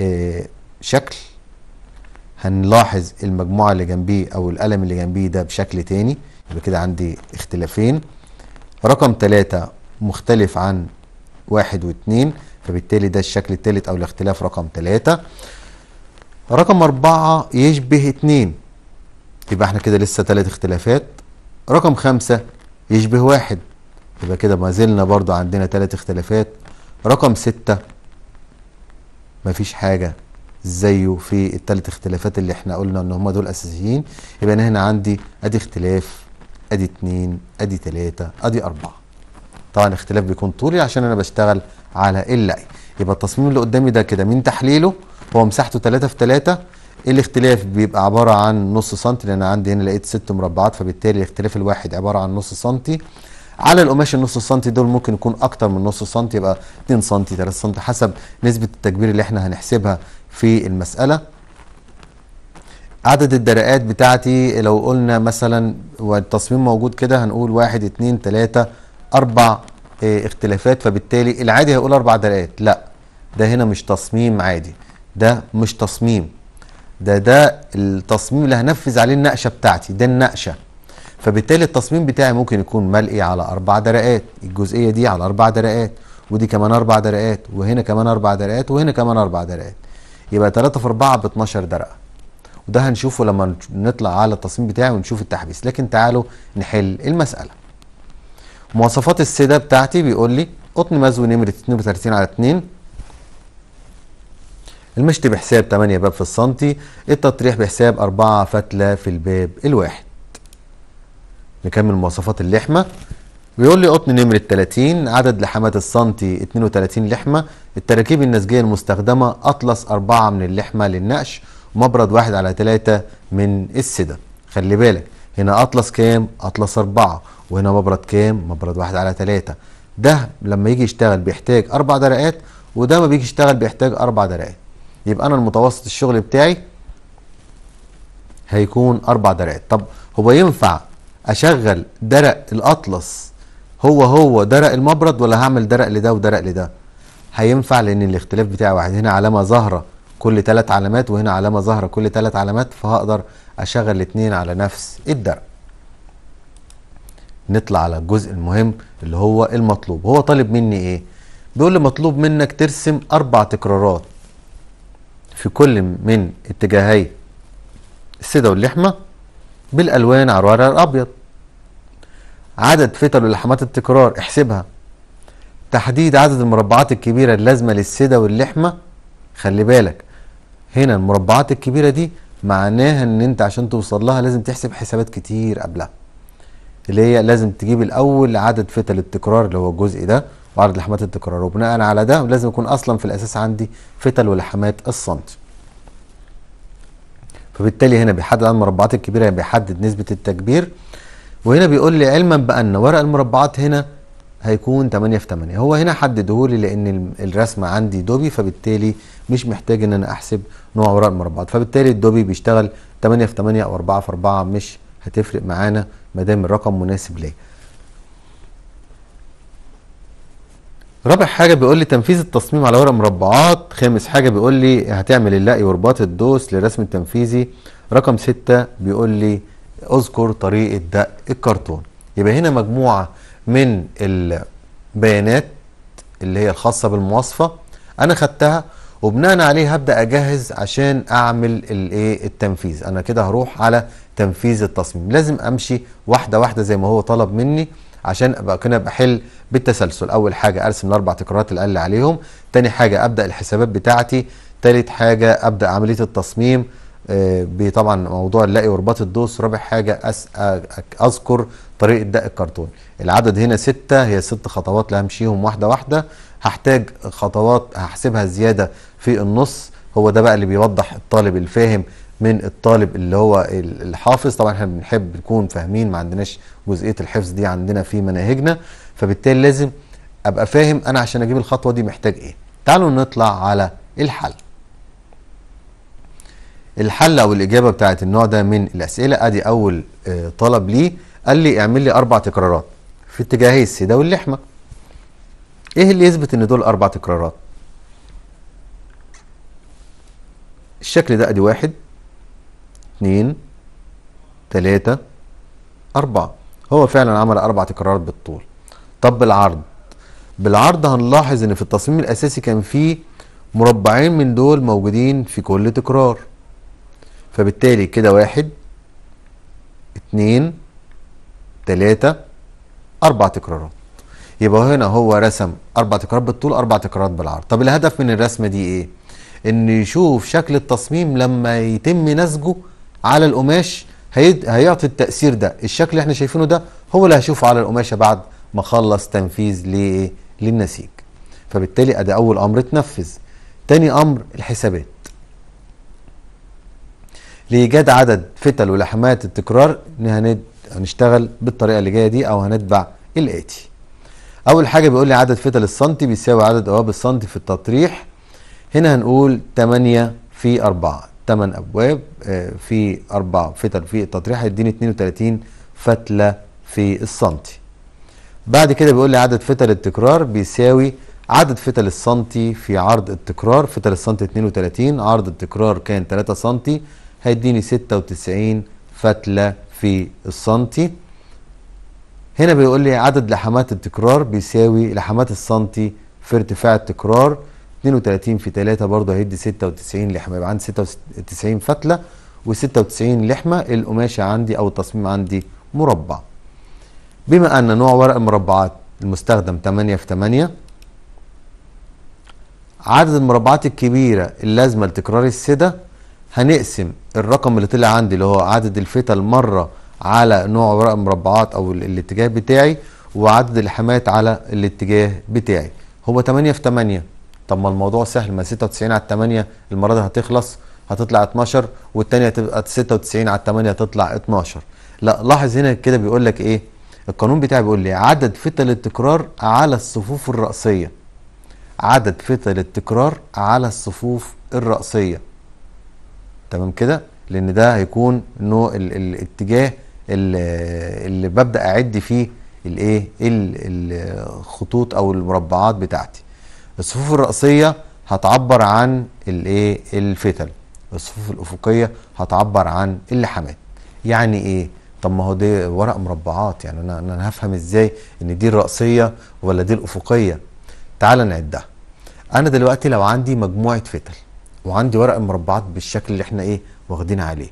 آه، شكل هنلاحظ المجموعه اللي جنبيه او القلم اللي جنبيه ده بشكل تاني يبقى كده عندي اختلافين رقم ثلاثة مختلف عن واحد واثنين فبالتالي ده الشكل الثالث او الاختلاف رقم ثلاثة رقم أربعة يشبه اتنين يبقى احنا كده لسه ثلاث اختلافات رقم خمسة يشبه واحد يبقى كده ما زلنا برضو عندنا ثلاث اختلافات رقم ستة مفيش حاجة زيه في الثلاث اختلافات اللي احنا قلنا ان هم دول اساسيين يبقى انا هنا عندي ادي اختلاف ادي اتنين ادي تلاتة ادي اربعة طبعا الاختلاف بيكون طولي عشان انا بشتغل على اللاي يبقى التصميم اللي قدامي ده كده من تحليله هو مساحته 3 في 3 إيه الاختلاف بيبقى عبارة عن نص سنتي لأن عندي هنا لقيت ست مربعات فبالتالي الاختلاف الواحد عبارة عن نص سنتي على القماش النص سنتي دول ممكن يكون أكتر من نص سنتي يبقى 2 سنتي 3 سنتي حسب نسبة التكبير اللي احنا هنحسبها في المسألة عدد الدرقات بتاعتي لو قلنا مثلا والتصميم موجود كده هنقول واحد اتنين تلاتة أربع اه اختلافات فبالتالي العادي هيقول أربع درقات لا ده هنا مش تصميم عادي ده مش تصميم ده ده التصميم اللي هنفذ عليه النقشه بتاعتي ده النقشه فبالتالي التصميم بتاعي ممكن يكون ملقي على اربع درقات الجزئيه دي على اربع درقات ودي كمان اربع درقات وهنا كمان اربع درقات وهنا كمان اربع درقات يبقى 3 في 4 ب 12 درقه وده هنشوفه لما نطلع على التصميم بتاعي ونشوف التحبيس لكن تعالوا نحل المساله مواصفات السده بتاعتي بيقول لي قطن مزوي نمره 32 على 2 المشط بحساب 8 باب في السنتي التطريح بحساب 4 فتلة في الباب الواحد نكمل مواصفات اللحمة بيقول لي قطن نمرة 30 عدد لحمات السنتي 32 لحمة التراكيب النسجية المستخدمة أطلس 4 من اللحمة للنقش ومبرد 1 على 3 من السدة خلي بالك هنا أطلس كام؟ أطلس 4 وهنا مبرد كام؟ مبرد 1 على 3 ده لما يجي يشتغل بيحتاج 4 درقات وده ما بيجي يشتغل بيحتاج 4 درقات يبقى انا المتوسط الشغل بتاعي هيكون اربع درقات طب هو ينفع اشغل درق الاطلس هو هو درق المبرد ولا هعمل درق لده ودرق لده هينفع لان الاختلاف بتاعي واحد هنا علامه ظاهره كل ثلاث علامات وهنا علامه ظاهره كل ثلاث علامات فهقدر اشغل الاثنين على نفس الدرق نطلع على الجزء المهم اللي هو المطلوب هو طالب مني ايه بيقول لي مطلوب منك ترسم اربع تكرارات في كل من اتجاهي السدة واللحمة بالألوان على الورق الأبيض عدد فتل ولحمات التكرار احسبها تحديد عدد المربعات الكبيرة اللازمة للسدة واللحمة خلي بالك هنا المربعات الكبيرة دي معناها ان انت عشان توصل لها لازم تحسب حسابات كتير قبلها اللي هي لازم تجيب الاول عدد فتل التكرار اللي هو الجزء ده وعرض لحمات التكرار وبناء على ده لازم يكون اصلا في الاساس عندي فتل ولحمات السنتي فبالتالي هنا بيحدد عن المربعات الكبيره يعني بيحدد نسبه التكبير وهنا بيقول لي علما بان ورق المربعات هنا هيكون 8 في 8 هو هنا حدده لي لان الرسمه عندي دوبي فبالتالي مش محتاج ان انا احسب نوع ورق المربعات فبالتالي الدوبي بيشتغل 8 في 8 او 4 في 4 مش هتفرق معانا ما دام الرقم مناسب ليا رابع حاجه بيقول لي تنفيذ التصميم على ورق مربعات خامس حاجه بيقول لي هتعمل اللقي ورباط الدوس للرسم التنفيذي رقم ستة بيقول لي اذكر طريقه دق الكرتون يبقى هنا مجموعه من البيانات اللي هي الخاصه بالمواصفه انا خدتها وبناء عليه هبدا اجهز عشان اعمل الايه التنفيذ انا كده هروح على تنفيذ التصميم لازم امشي واحده واحده زي ما هو طلب مني عشان ابقى كده بحل بالتسلسل اول حاجه ارسم الاربع تكرارات اللي قال عليهم تاني حاجه ابدا الحسابات بتاعتي تالت حاجه ابدا عمليه التصميم آه، طبعا موضوع اللقي ورباط الدوس رابع حاجه اذكر طريقه دق الكرتون العدد هنا ستة هي ست خطوات اللي همشيهم واحده واحده هحتاج خطوات هحسبها زياده في النص هو ده بقى اللي بيوضح الطالب الفاهم من الطالب اللي هو الحافظ طبعا احنا بنحب نكون فاهمين ما عندناش جزئيه الحفظ دي عندنا في مناهجنا فبالتالي لازم ابقى فاهم انا عشان اجيب الخطوه دي محتاج ايه تعالوا نطلع على الحل الحل او الاجابه بتاعت النوع ده من الاسئله ادي اول آه، طلب لي قال لي اعمل لي اربع تكرارات في اتجاهي السيده واللحمه ايه اللي يثبت ان دول اربع تكرارات الشكل ده ادي واحد اتنين تلاتة أربعة هو فعلا عمل أربع تكرارات بالطول طب بالعرض بالعرض هنلاحظ ان في التصميم الاساسي كان في مربعين من دول موجودين في كل تكرار فبالتالي كده واحد اتنين تلاتة اربع تكرارات يبقى هنا هو رسم اربع تكرارات بالطول اربع تكرارات بالعرض طب الهدف من الرسمة دي ايه ان يشوف شكل التصميم لما يتم نسجه على القماش هيد... هيعطي التأثير ده الشكل اللي احنا شايفينه ده هو اللي هشوفه على القماشة بعد ما اخلص تنفيذ لإيه؟ للنسيج فبالتالي أدي أول أمر اتنفذ تاني أمر الحسابات لإيجاد عدد فتل ولحمات التكرار هند... هنشتغل بالطريقة اللي جاية دي أو هنتبع الآتي أول حاجة بيقول لي عدد فتل السنتي بيساوي عدد أواب السنتي في التطريح هنا هنقول 8 في 4 8 أبواب آه، في 4 فتل في التطريح هيديني 32 فتلة في السنتي بعد كده بيقول لي عدد فتل التكرار بيساوي عدد فتل السنتي في عرض التكرار فتل السنتي 32 عرض التكرار كان 3 سنتي هيديني 96 فتلة في السنتي هنا بيقول لي عدد لحمات التكرار بيساوي لحمات السنتي في ارتفاع التكرار 32 في 3 برضه هيدي 96 لحمه يبقى عندي 96 فتله و96 لحمه القماشه عندي او التصميم عندي مربع. بما ان نوع ورق المربعات المستخدم 8 في 8 عدد المربعات الكبيره اللازمه لتكرار السده هنقسم الرقم اللي طلع عندي اللي هو عدد الفتل مره على نوع ورق المربعات او الاتجاه بتاعي وعدد الحمات على الاتجاه بتاعي هو 8 في 8 طب ما الموضوع سهل ما 96 على 8 المره دي هتخلص هتطلع 12 والثانيه هتبقى 96 على 8 هتطلع 12 لا لاحظ هنا كده بيقول لك ايه القانون بتاعي بيقول لي عدد فتل التكرار على الصفوف الرأسيه عدد فتل التكرار على الصفوف الرأسيه تمام كده لان ده هيكون ال الاتجاه اللي ببدا اعد فيه الايه الخطوط او المربعات بتاعتي الصفوف الرأسية هتعبر عن الايه الفتل الصفوف الأفقية هتعبر عن اللحامات يعني ايه طب ما هو دي ورق مربعات يعني انا انا هفهم ازاي ان دي الرأسية ولا دي الأفقية تعال نعدها انا دلوقتي لو عندي مجموعة فتل وعندي ورق مربعات بالشكل اللي احنا ايه واخدين عليه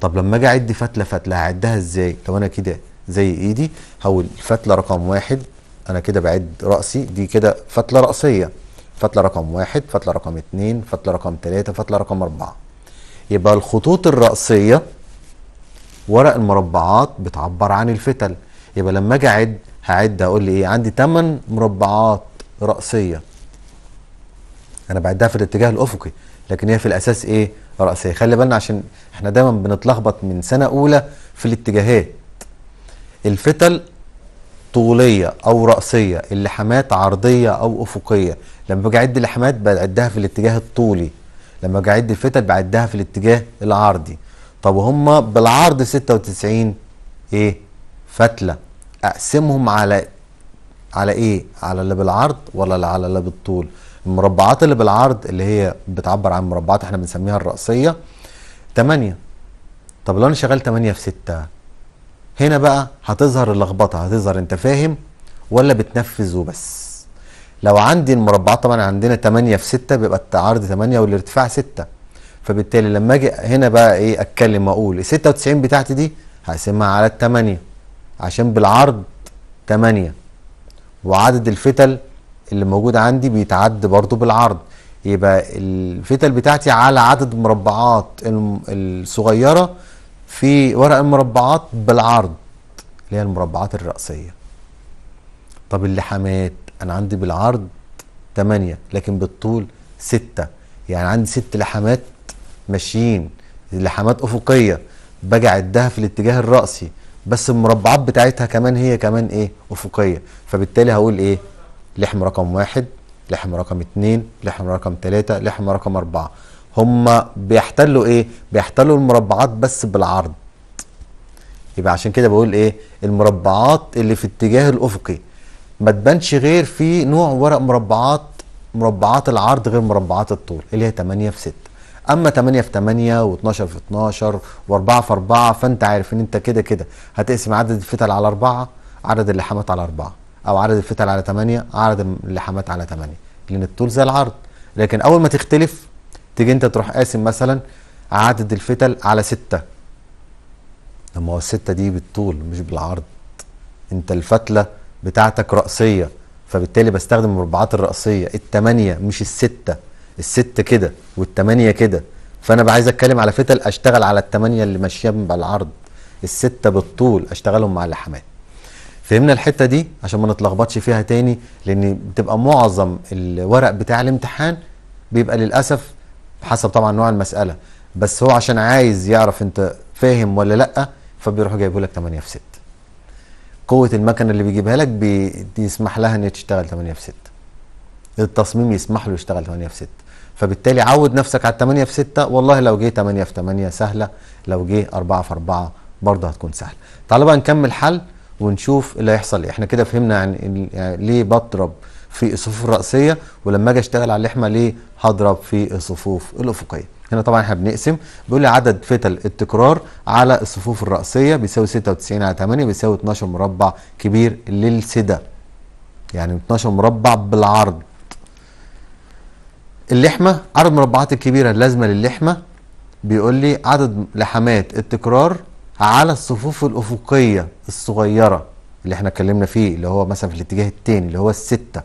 طب لما اجي اعد فتله فتله هعدها ازاي لو انا كده زي ايدي هقول فتله رقم واحد انا كده بعد راسي دي كده فتله راسيه فتله رقم واحد فتله رقم اتنين فتله رقم تلاته فتله رقم اربعه يبقى الخطوط الرأسيه ورق المربعات بتعبر عن الفتل يبقى لما اجي اعد هعد اقول لي ايه عندي 8 مربعات رأسيه انا بعدها في الاتجاه الافقي لكن هي في الاساس ايه رأسيه خلي بالنا عشان احنا دايما بنتلخبط من سنه اولى في الاتجاهات الفتل طوليه او راسيه اللحامات عرضيه او افقيه لما باجي اعد اللحامات بعدها في الاتجاه الطولي لما باجي اعد الفتل بعدها في الاتجاه العرضي طب هم بالعرض 96 ايه فتله اقسمهم على على ايه على اللي بالعرض ولا على اللي بالطول المربعات اللي بالعرض اللي هي بتعبر عن مربعات احنا بنسميها الرأسية 8 طب لو انا شغال 8 في 6 هنا بقى هتظهر اللخبطه هتظهر انت فاهم ولا بتنفذ وبس لو عندي المربعات طبعا عندنا 8 في 6 بيبقى العرض 8 والارتفاع 6 فبالتالي لما اجي هنا بقى ايه اتكلم اقول ال 96 بتاعتي دي هقسمها على 8 عشان بالعرض 8 وعدد الفتل اللي موجود عندي بيتعد برضو بالعرض يبقى الفتل بتاعتي على عدد مربعات الصغيره في ورق المربعات بالعرض اللي هي المربعات الرأسية طب اللحامات أنا عندي بالعرض 8 لكن بالطول 6 يعني عندي 6 لحامات ماشيين لحامات أفقية باجي أعدها في الاتجاه الرأسي بس المربعات بتاعتها كمان هي كمان إيه أفقية فبالتالي هقول إيه لحم رقم 1 لحم رقم 2 لحم رقم 3 لحم رقم 4 هم بيحتلوا ايه بيحتلوا المربعات بس بالعرض يبقى عشان كده بقول ايه المربعات اللي في اتجاه الافقي ما تبانش غير في نوع ورق مربعات مربعات العرض غير مربعات الطول اللي هي 8 في 6 اما 8 في 8 و12 في 12 و4 في 4 فانت عارف ان انت كده كده هتقسم عدد الفتل على 4 عدد اللحامات على 4 او عدد الفتل على 8 عدد اللحامات على 8 لان الطول زي العرض لكن اول ما تختلف تيجي انت تروح قاسم مثلا عدد الفتل على ستة طب ما هو الستة دي بالطول مش بالعرض انت الفتلة بتاعتك رأسية فبالتالي بستخدم المربعات الرأسية التمانية مش الستة الستة كده والتمانية كده فأنا عايز أتكلم على فتل أشتغل على التمانية اللي ماشية بالعرض الستة بالطول أشتغلهم مع اللحمات فهمنا الحتة دي عشان ما نتلخبطش فيها تاني لأن بتبقى معظم الورق بتاع الامتحان بيبقى للأسف حسب طبعا نوع المساله بس هو عشان عايز يعرف انت فاهم ولا لا فبيروح جايبه لك 8 في 6 قوه المكنه اللي بيجيبها لك بيسمح لها ان تشتغل 8 في 6 التصميم يسمح له يشتغل 8 في 6 فبالتالي عود نفسك على 8 في 6 والله لو جه 8 في 8 سهله لو جه 4 في 4 برضه هتكون سهله تعالوا بقى نكمل حل ونشوف اللي هيحصل ايه احنا كده فهمنا يعني, يعني ليه بضرب في الصفوف الرأسية ولما أجي أشتغل على اللحمة ليه هضرب في الصفوف الأفقية هنا طبعا احنا بنقسم بيقول لي عدد فتل التكرار على الصفوف الرأسية بيساوي 96 على 8 بيساوي 12 مربع كبير للسدة يعني 12 مربع بالعرض اللحمة عدد مربعات الكبيرة اللازمة للحمة بيقول لي عدد لحمات التكرار على الصفوف الأفقية الصغيرة اللي احنا اتكلمنا فيه اللي هو مثلا في الاتجاه التاني اللي هو الستة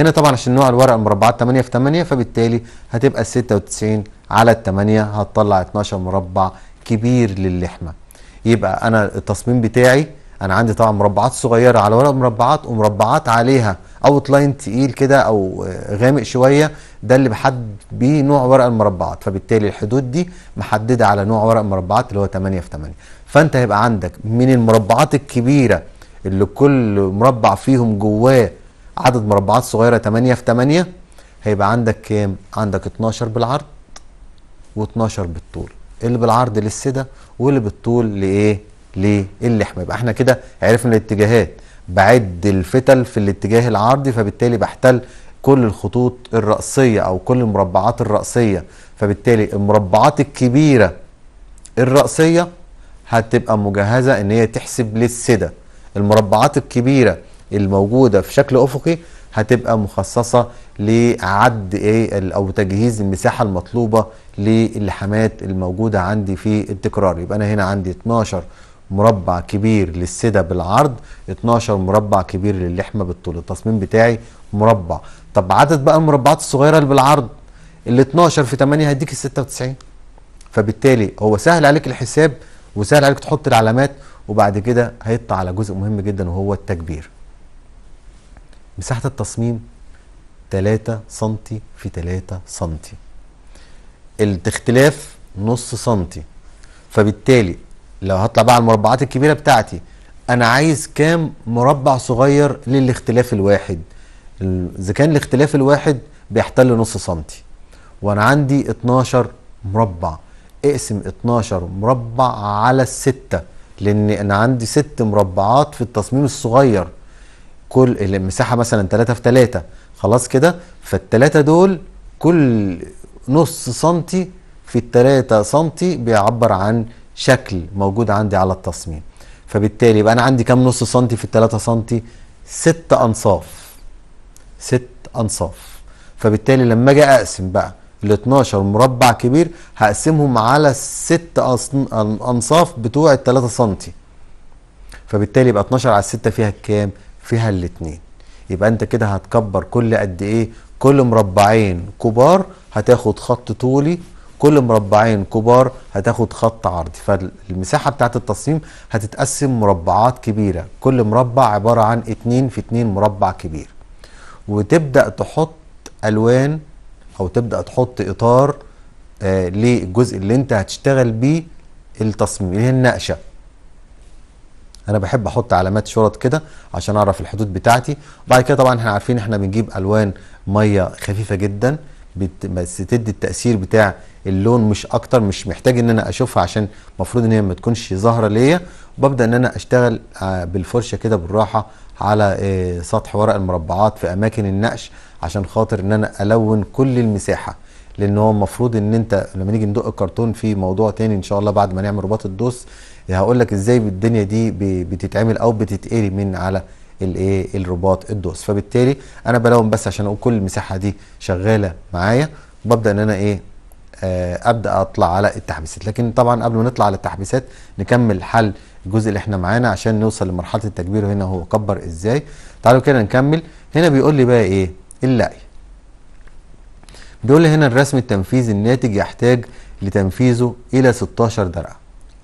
هنا طبعا عشان نوع الورق المربعات 8 في 8 فبالتالي هتبقى 96 على 8 هتطلع 12 مربع كبير للحمه يبقى انا التصميم بتاعي انا عندي طبعا مربعات صغيره على ورق مربعات ومربعات عليها اوت لاين تقيل كده او غامق شويه ده اللي بحدد بيه نوع ورق المربعات فبالتالي الحدود دي محدده على نوع ورق المربعات اللي هو 8 في 8 فانت هيبقى عندك من المربعات الكبيره اللي كل مربع فيهم جواه عدد مربعات صغيره 8 في 8 هيبقى عندك كام عندك 12 بالعرض و12 بالطول اللي بالعرض للسده واللي بالطول لايه للحمه يبقى احنا كده عرفنا الاتجاهات بعد الفتل في الاتجاه العرضي فبالتالي بحتل كل الخطوط الرأسية أو كل المربعات الرأسية فبالتالي المربعات الكبيرة الرأسية هتبقى مجهزة إن هي تحسب للسدة المربعات الكبيرة الموجوده في شكل افقي هتبقى مخصصه لعد ايه او تجهيز المساحه المطلوبه للحامات الموجوده عندي في التكرار يبقى انا هنا عندي 12 مربع كبير للسدة بالعرض 12 مربع كبير للحمة بالطول التصميم بتاعي مربع طب عدد بقى المربعات الصغيرة اللي بالعرض ال 12 في 8 هيديك ال 96 فبالتالي هو سهل عليك الحساب وسهل عليك تحط العلامات وبعد كده هيطلع على جزء مهم جدا وهو التكبير مساحة التصميم 3 سم في 3 سم الاختلاف نص سنتي فبالتالي لو هطلع بقى على المربعات الكبيرة بتاعتي انا عايز كام مربع صغير للاختلاف الواحد اذا كان الاختلاف الواحد بيحتل نص سنتي وانا عندي 12 مربع اقسم 12 مربع على الستة لان انا عندي ست مربعات في التصميم الصغير كل المساحه مثلا 3 في 3 خلاص كده فالثلاثه دول كل نص سنتي في التلاتة سنتي بيعبر عن شكل موجود عندي على التصميم فبالتالي يبقى أنا عندي كام نص سنتي في التلاتة سنتي ست أنصاف ست أنصاف فبالتالي لما أجي أقسم بقى ال 12 مربع كبير هقسمهم على الست أنصاف بتوع 3 سنتي فبالتالي يبقى 12 على 6 فيها كام؟ فيها الاتنين يبقى انت كده هتكبر كل قد ايه كل مربعين كبار هتاخد خط طولي كل مربعين كبار هتاخد خط عرضي فالمساحة بتاعت التصميم هتتقسم مربعات كبيرة كل مربع عبارة عن اتنين في اتنين مربع كبير وتبدأ تحط ألوان أو تبدأ تحط إطار آه للجزء اللي انت هتشتغل بيه التصميم اللي هي النقشة انا بحب احط علامات شرط كده عشان اعرف الحدود بتاعتي بعد كده طبعا احنا عارفين احنا بنجيب الوان ميه خفيفه جدا بت... بس تدي التاثير بتاع اللون مش اكتر مش محتاج ان انا اشوفها عشان المفروض ان هي ما تكونش ظاهره ليا وببدا ان انا اشتغل آه، بالفرشه كده بالراحه على آه، سطح ورق المربعات في اماكن النقش عشان خاطر ان انا الون كل المساحه لان هو المفروض ان انت لما نيجي ندق الكرتون في موضوع تاني ان شاء الله بعد ما نعمل رباط الدوس يعني هقول لك ازاي الدنيا دي بتتعمل او بتتقري من على الايه الرباط الدوس فبالتالي انا بلون بس عشان اقول كل المساحه دي شغاله معايا ببدا ان انا ايه آه، ابدا اطلع على التحبيسات لكن طبعا قبل ما نطلع على التحبيسات نكمل حل الجزء اللي احنا معانا عشان نوصل لمرحله التكبير هنا هو كبر ازاي تعالوا كده نكمل هنا بيقول لي بقى ايه اللقي بيقول لي هنا الرسم التنفيذي الناتج يحتاج لتنفيذه الى 16 درجه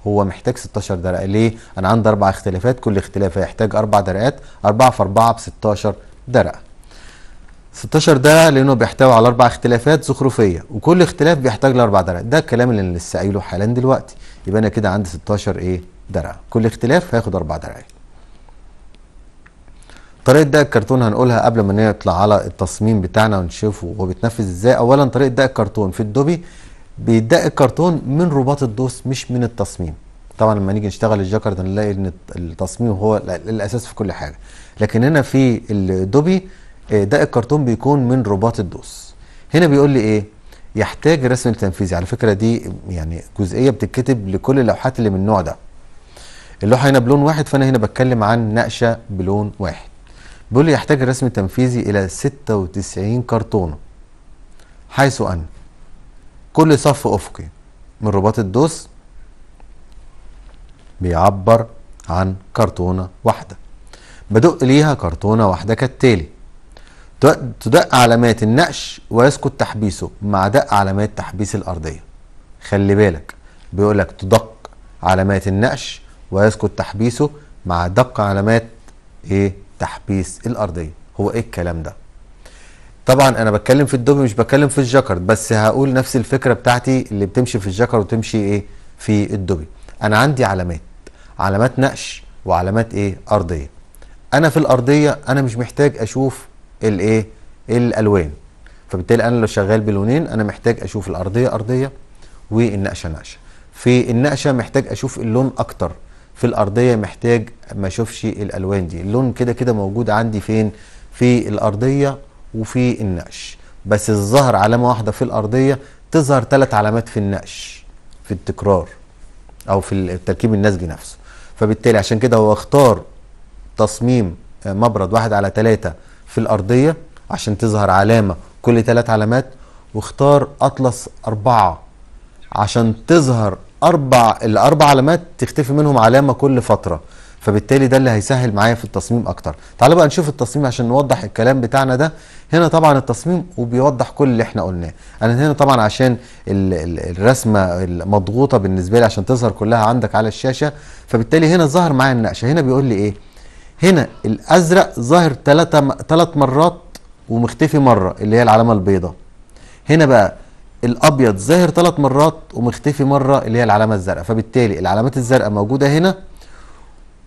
هو محتاج 16 درقه ليه انا عندي اربع اختلافات كل اختلاف هيحتاج اربع درقات 4 في 4 ب 16 درقه 16 ده لانه بيحتوي على اربع اختلافات زخرفيه وكل اختلاف بيحتاج لاربع درقات ده الكلام اللي انا لسه قايله حالا دلوقتي يبقى انا كده عندي 16 ايه درقه كل اختلاف هياخد اربع درقات طريقه ده الكرتون هنقولها قبل ما نطلع على التصميم بتاعنا ونشوفه هو بيتنفذ ازاي اولا طريقه ده الكرتون في الدوبي بيدق الكرتون من رباط الدوس مش من التصميم طبعا لما نيجي نشتغل الجاكرد هنلاقي ان التصميم هو الاساس في كل حاجه لكن هنا في الدوبي آه، دق الكرتون بيكون من رباط الدوس هنا بيقول لي ايه يحتاج الرسم التنفيذي على فكره دي يعني جزئيه بتتكتب لكل اللوحات اللي من النوع ده اللوحه هنا بلون واحد فانا هنا بتكلم عن نقشه بلون واحد بيقول لي يحتاج الرسم التنفيذي الى 96 كرتونه حيث ان كل صف أفقي من رباط الدوس بيعبر عن كرتونة واحدة بدق ليها كرتونة واحدة كالتالي تدق علامات النقش ويسكت تحبيسه مع دق علامات تحبيس الأرضية خلي بالك بيقولك تدق علامات النقش ويسكت تحبيسه مع دق علامات ايه تحبيس الأرضية هو ايه الكلام ده طبعا انا بتكلم في الدوبي مش بتكلم في الجكر بس هقول نفس الفكره بتاعتي اللي بتمشي في الجكر وتمشي ايه في الدوبي انا عندي علامات علامات نقش وعلامات ايه ارضيه انا في الارضيه انا مش محتاج اشوف الايه الالوان فبالتالي انا لو شغال بلونين انا محتاج اشوف الارضيه ارضيه والنقشه نقشه في النقشه محتاج اشوف اللون اكتر في الارضيه محتاج ما اشوفش الالوان دي اللون كده كده موجود عندي فين في الارضيه وفي النقش بس الظهر علامة واحدة في الأرضية تظهر ثلاث علامات في النقش في التكرار أو في التركيب النسجي نفسه فبالتالي عشان كده هو اختار تصميم آه، مبرد واحد على ثلاثة في الأرضية عشان تظهر علامة كل ثلاث علامات واختار أطلس أربعة عشان تظهر أربع الأربع علامات تختفي منهم علامة كل فترة فبالتالي ده اللي هيسهل معايا في التصميم اكتر تعالوا بقى نشوف التصميم عشان نوضح الكلام بتاعنا ده هنا طبعا التصميم وبيوضح كل اللي احنا قلناه انا هنا طبعا عشان الرسمه المضغوطه بالنسبه لي عشان تظهر كلها عندك على الشاشه فبالتالي هنا ظهر معايا النقشه هنا بيقول لي ايه هنا الازرق ظاهر ثلاثة ثلاث مرات ومختفي مره اللي هي العلامه البيضاء هنا بقى الابيض ظاهر ثلاث مرات ومختفي مره اللي هي العلامه الزرقاء فبالتالي العلامات الزرقاء موجوده هنا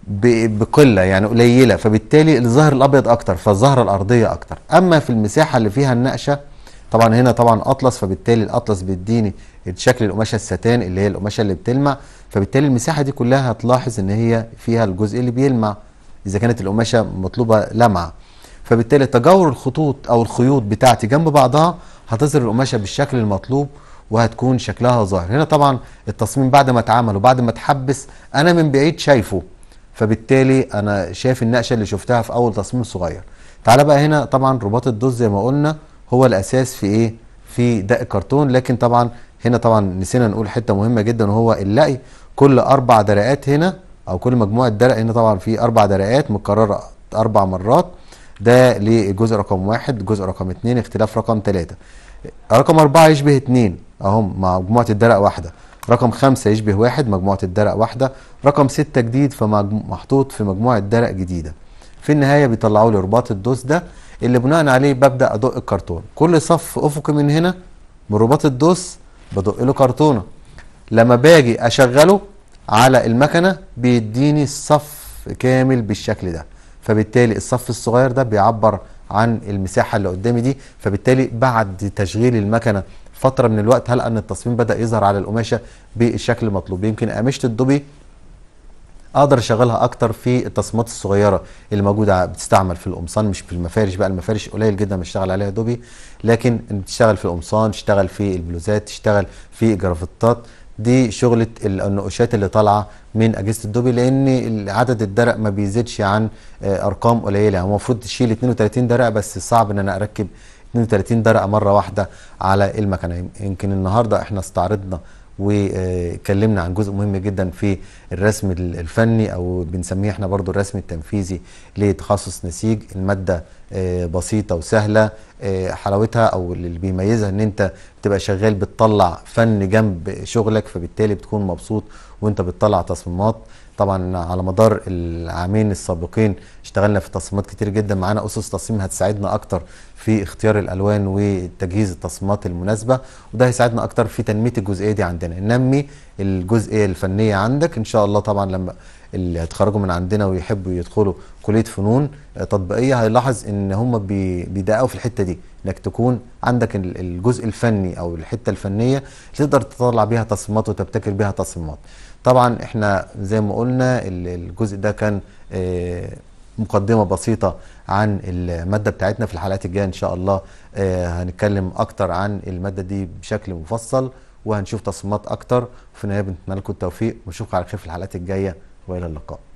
بقله يعني قليله فبالتالي الظهر الابيض اكتر فالزهره الارضيه اكتر اما في المساحه اللي فيها النقشه طبعا هنا طبعا اطلس فبالتالي الاطلس بيديني شكل القماشه الستان اللي هي القماشه اللي بتلمع فبالتالي المساحه دي كلها هتلاحظ ان هي فيها الجزء اللي بيلمع اذا كانت القماشه مطلوبه لمعه فبالتالي تجاور الخطوط او الخيوط بتاعتي جنب بعضها هتظهر القماشه بالشكل المطلوب وهتكون شكلها ظاهر هنا طبعا التصميم بعد ما اتعمل وبعد ما اتحبس انا من بعيد شايفه فبالتالي انا شايف النقشه اللي شفتها في اول تصميم صغير تعال بقى هنا طبعا رباط الدوز زي ما قلنا هو الاساس في ايه في دق الكرتون لكن طبعا هنا طبعا نسينا نقول حته مهمه جدا وهو اللقي كل اربع درقات هنا او كل مجموعه درق هنا طبعا في اربع درقات متكرره اربع مرات ده للجزء رقم واحد الجزء رقم اتنين اختلاف رقم تلاته رقم اربعه يشبه اتنين اهم مع مجموعه الدرق واحده رقم خمسة يشبه واحد مجموعة الدرق واحدة رقم ستة جديد فمحطوط في مجموعة درق جديدة في النهاية بيطلعوا لي رباط الدوس ده اللي بناء عليه ببدأ أدق الكرتون كل صف أفقي من هنا من رباط الدوس بدق له كرتونة لما باجي أشغله على المكنة بيديني الصف كامل بالشكل ده فبالتالي الصف الصغير ده بيعبر عن المساحة اللي قدامي دي فبالتالي بعد تشغيل المكنة فتره من الوقت هلقى ان التصميم بدا يظهر على القماشه بالشكل المطلوب يمكن قماشه الدوبي اقدر اشغلها اكتر في التصميمات الصغيره اللي موجوده بتستعمل في القمصان مش في المفارش بقى المفارش قليل جدا بشتغل عليها دوبي لكن بتشتغل في القمصان تشتغل في البلوزات تشتغل في الجرافتات دي شغله النقوشات اللي طالعه من اجهزه الدوبي لان عدد الدرق ما بيزيدش عن آه، ارقام قليله هو المفروض تشيل 32 درق بس صعب ان انا اركب 32 درقه مره واحده على المكنه يمكن النهارده احنا استعرضنا واتكلمنا عن جزء مهم جدا في الرسم الفني او بنسميه احنا برضو الرسم التنفيذي لتخصص نسيج الماده آه، بسيطه وسهله آه، حلاوتها او اللي بيميزها ان انت بتبقى شغال بتطلع فن جنب شغلك فبالتالي بتكون مبسوط وانت بتطلع تصميمات طبعا على مدار العامين السابقين اشتغلنا في تصميمات كتير جدا معانا اسس تصميم هتساعدنا اكتر في اختيار الالوان وتجهيز التصميمات المناسبه وده هيساعدنا اكتر في تنميه الجزئيه دي عندنا ننمي الجزئيه الفنيه عندك ان شاء الله طبعا لما اللي هيتخرجوا من عندنا ويحبوا يدخلوا كليه فنون تطبيقيه هيلاحظ ان هم بيدققوا في الحته دي انك تكون عندك الجزء الفني او الحته الفنيه تقدر تطلع بيها تصميمات وتبتكر بيها تصميمات طبعا احنا زي ما قلنا الجزء ده كان آه، مقدمة بسيطة عن المادة بتاعتنا في الحلقات الجاية ان شاء الله آه، هنتكلم اكتر عن المادة دي بشكل مفصل وهنشوف تصميمات اكتر في النهاية بنتمنى لكم التوفيق ونشوفكم على خير في الحلقات الجاية والى اللقاء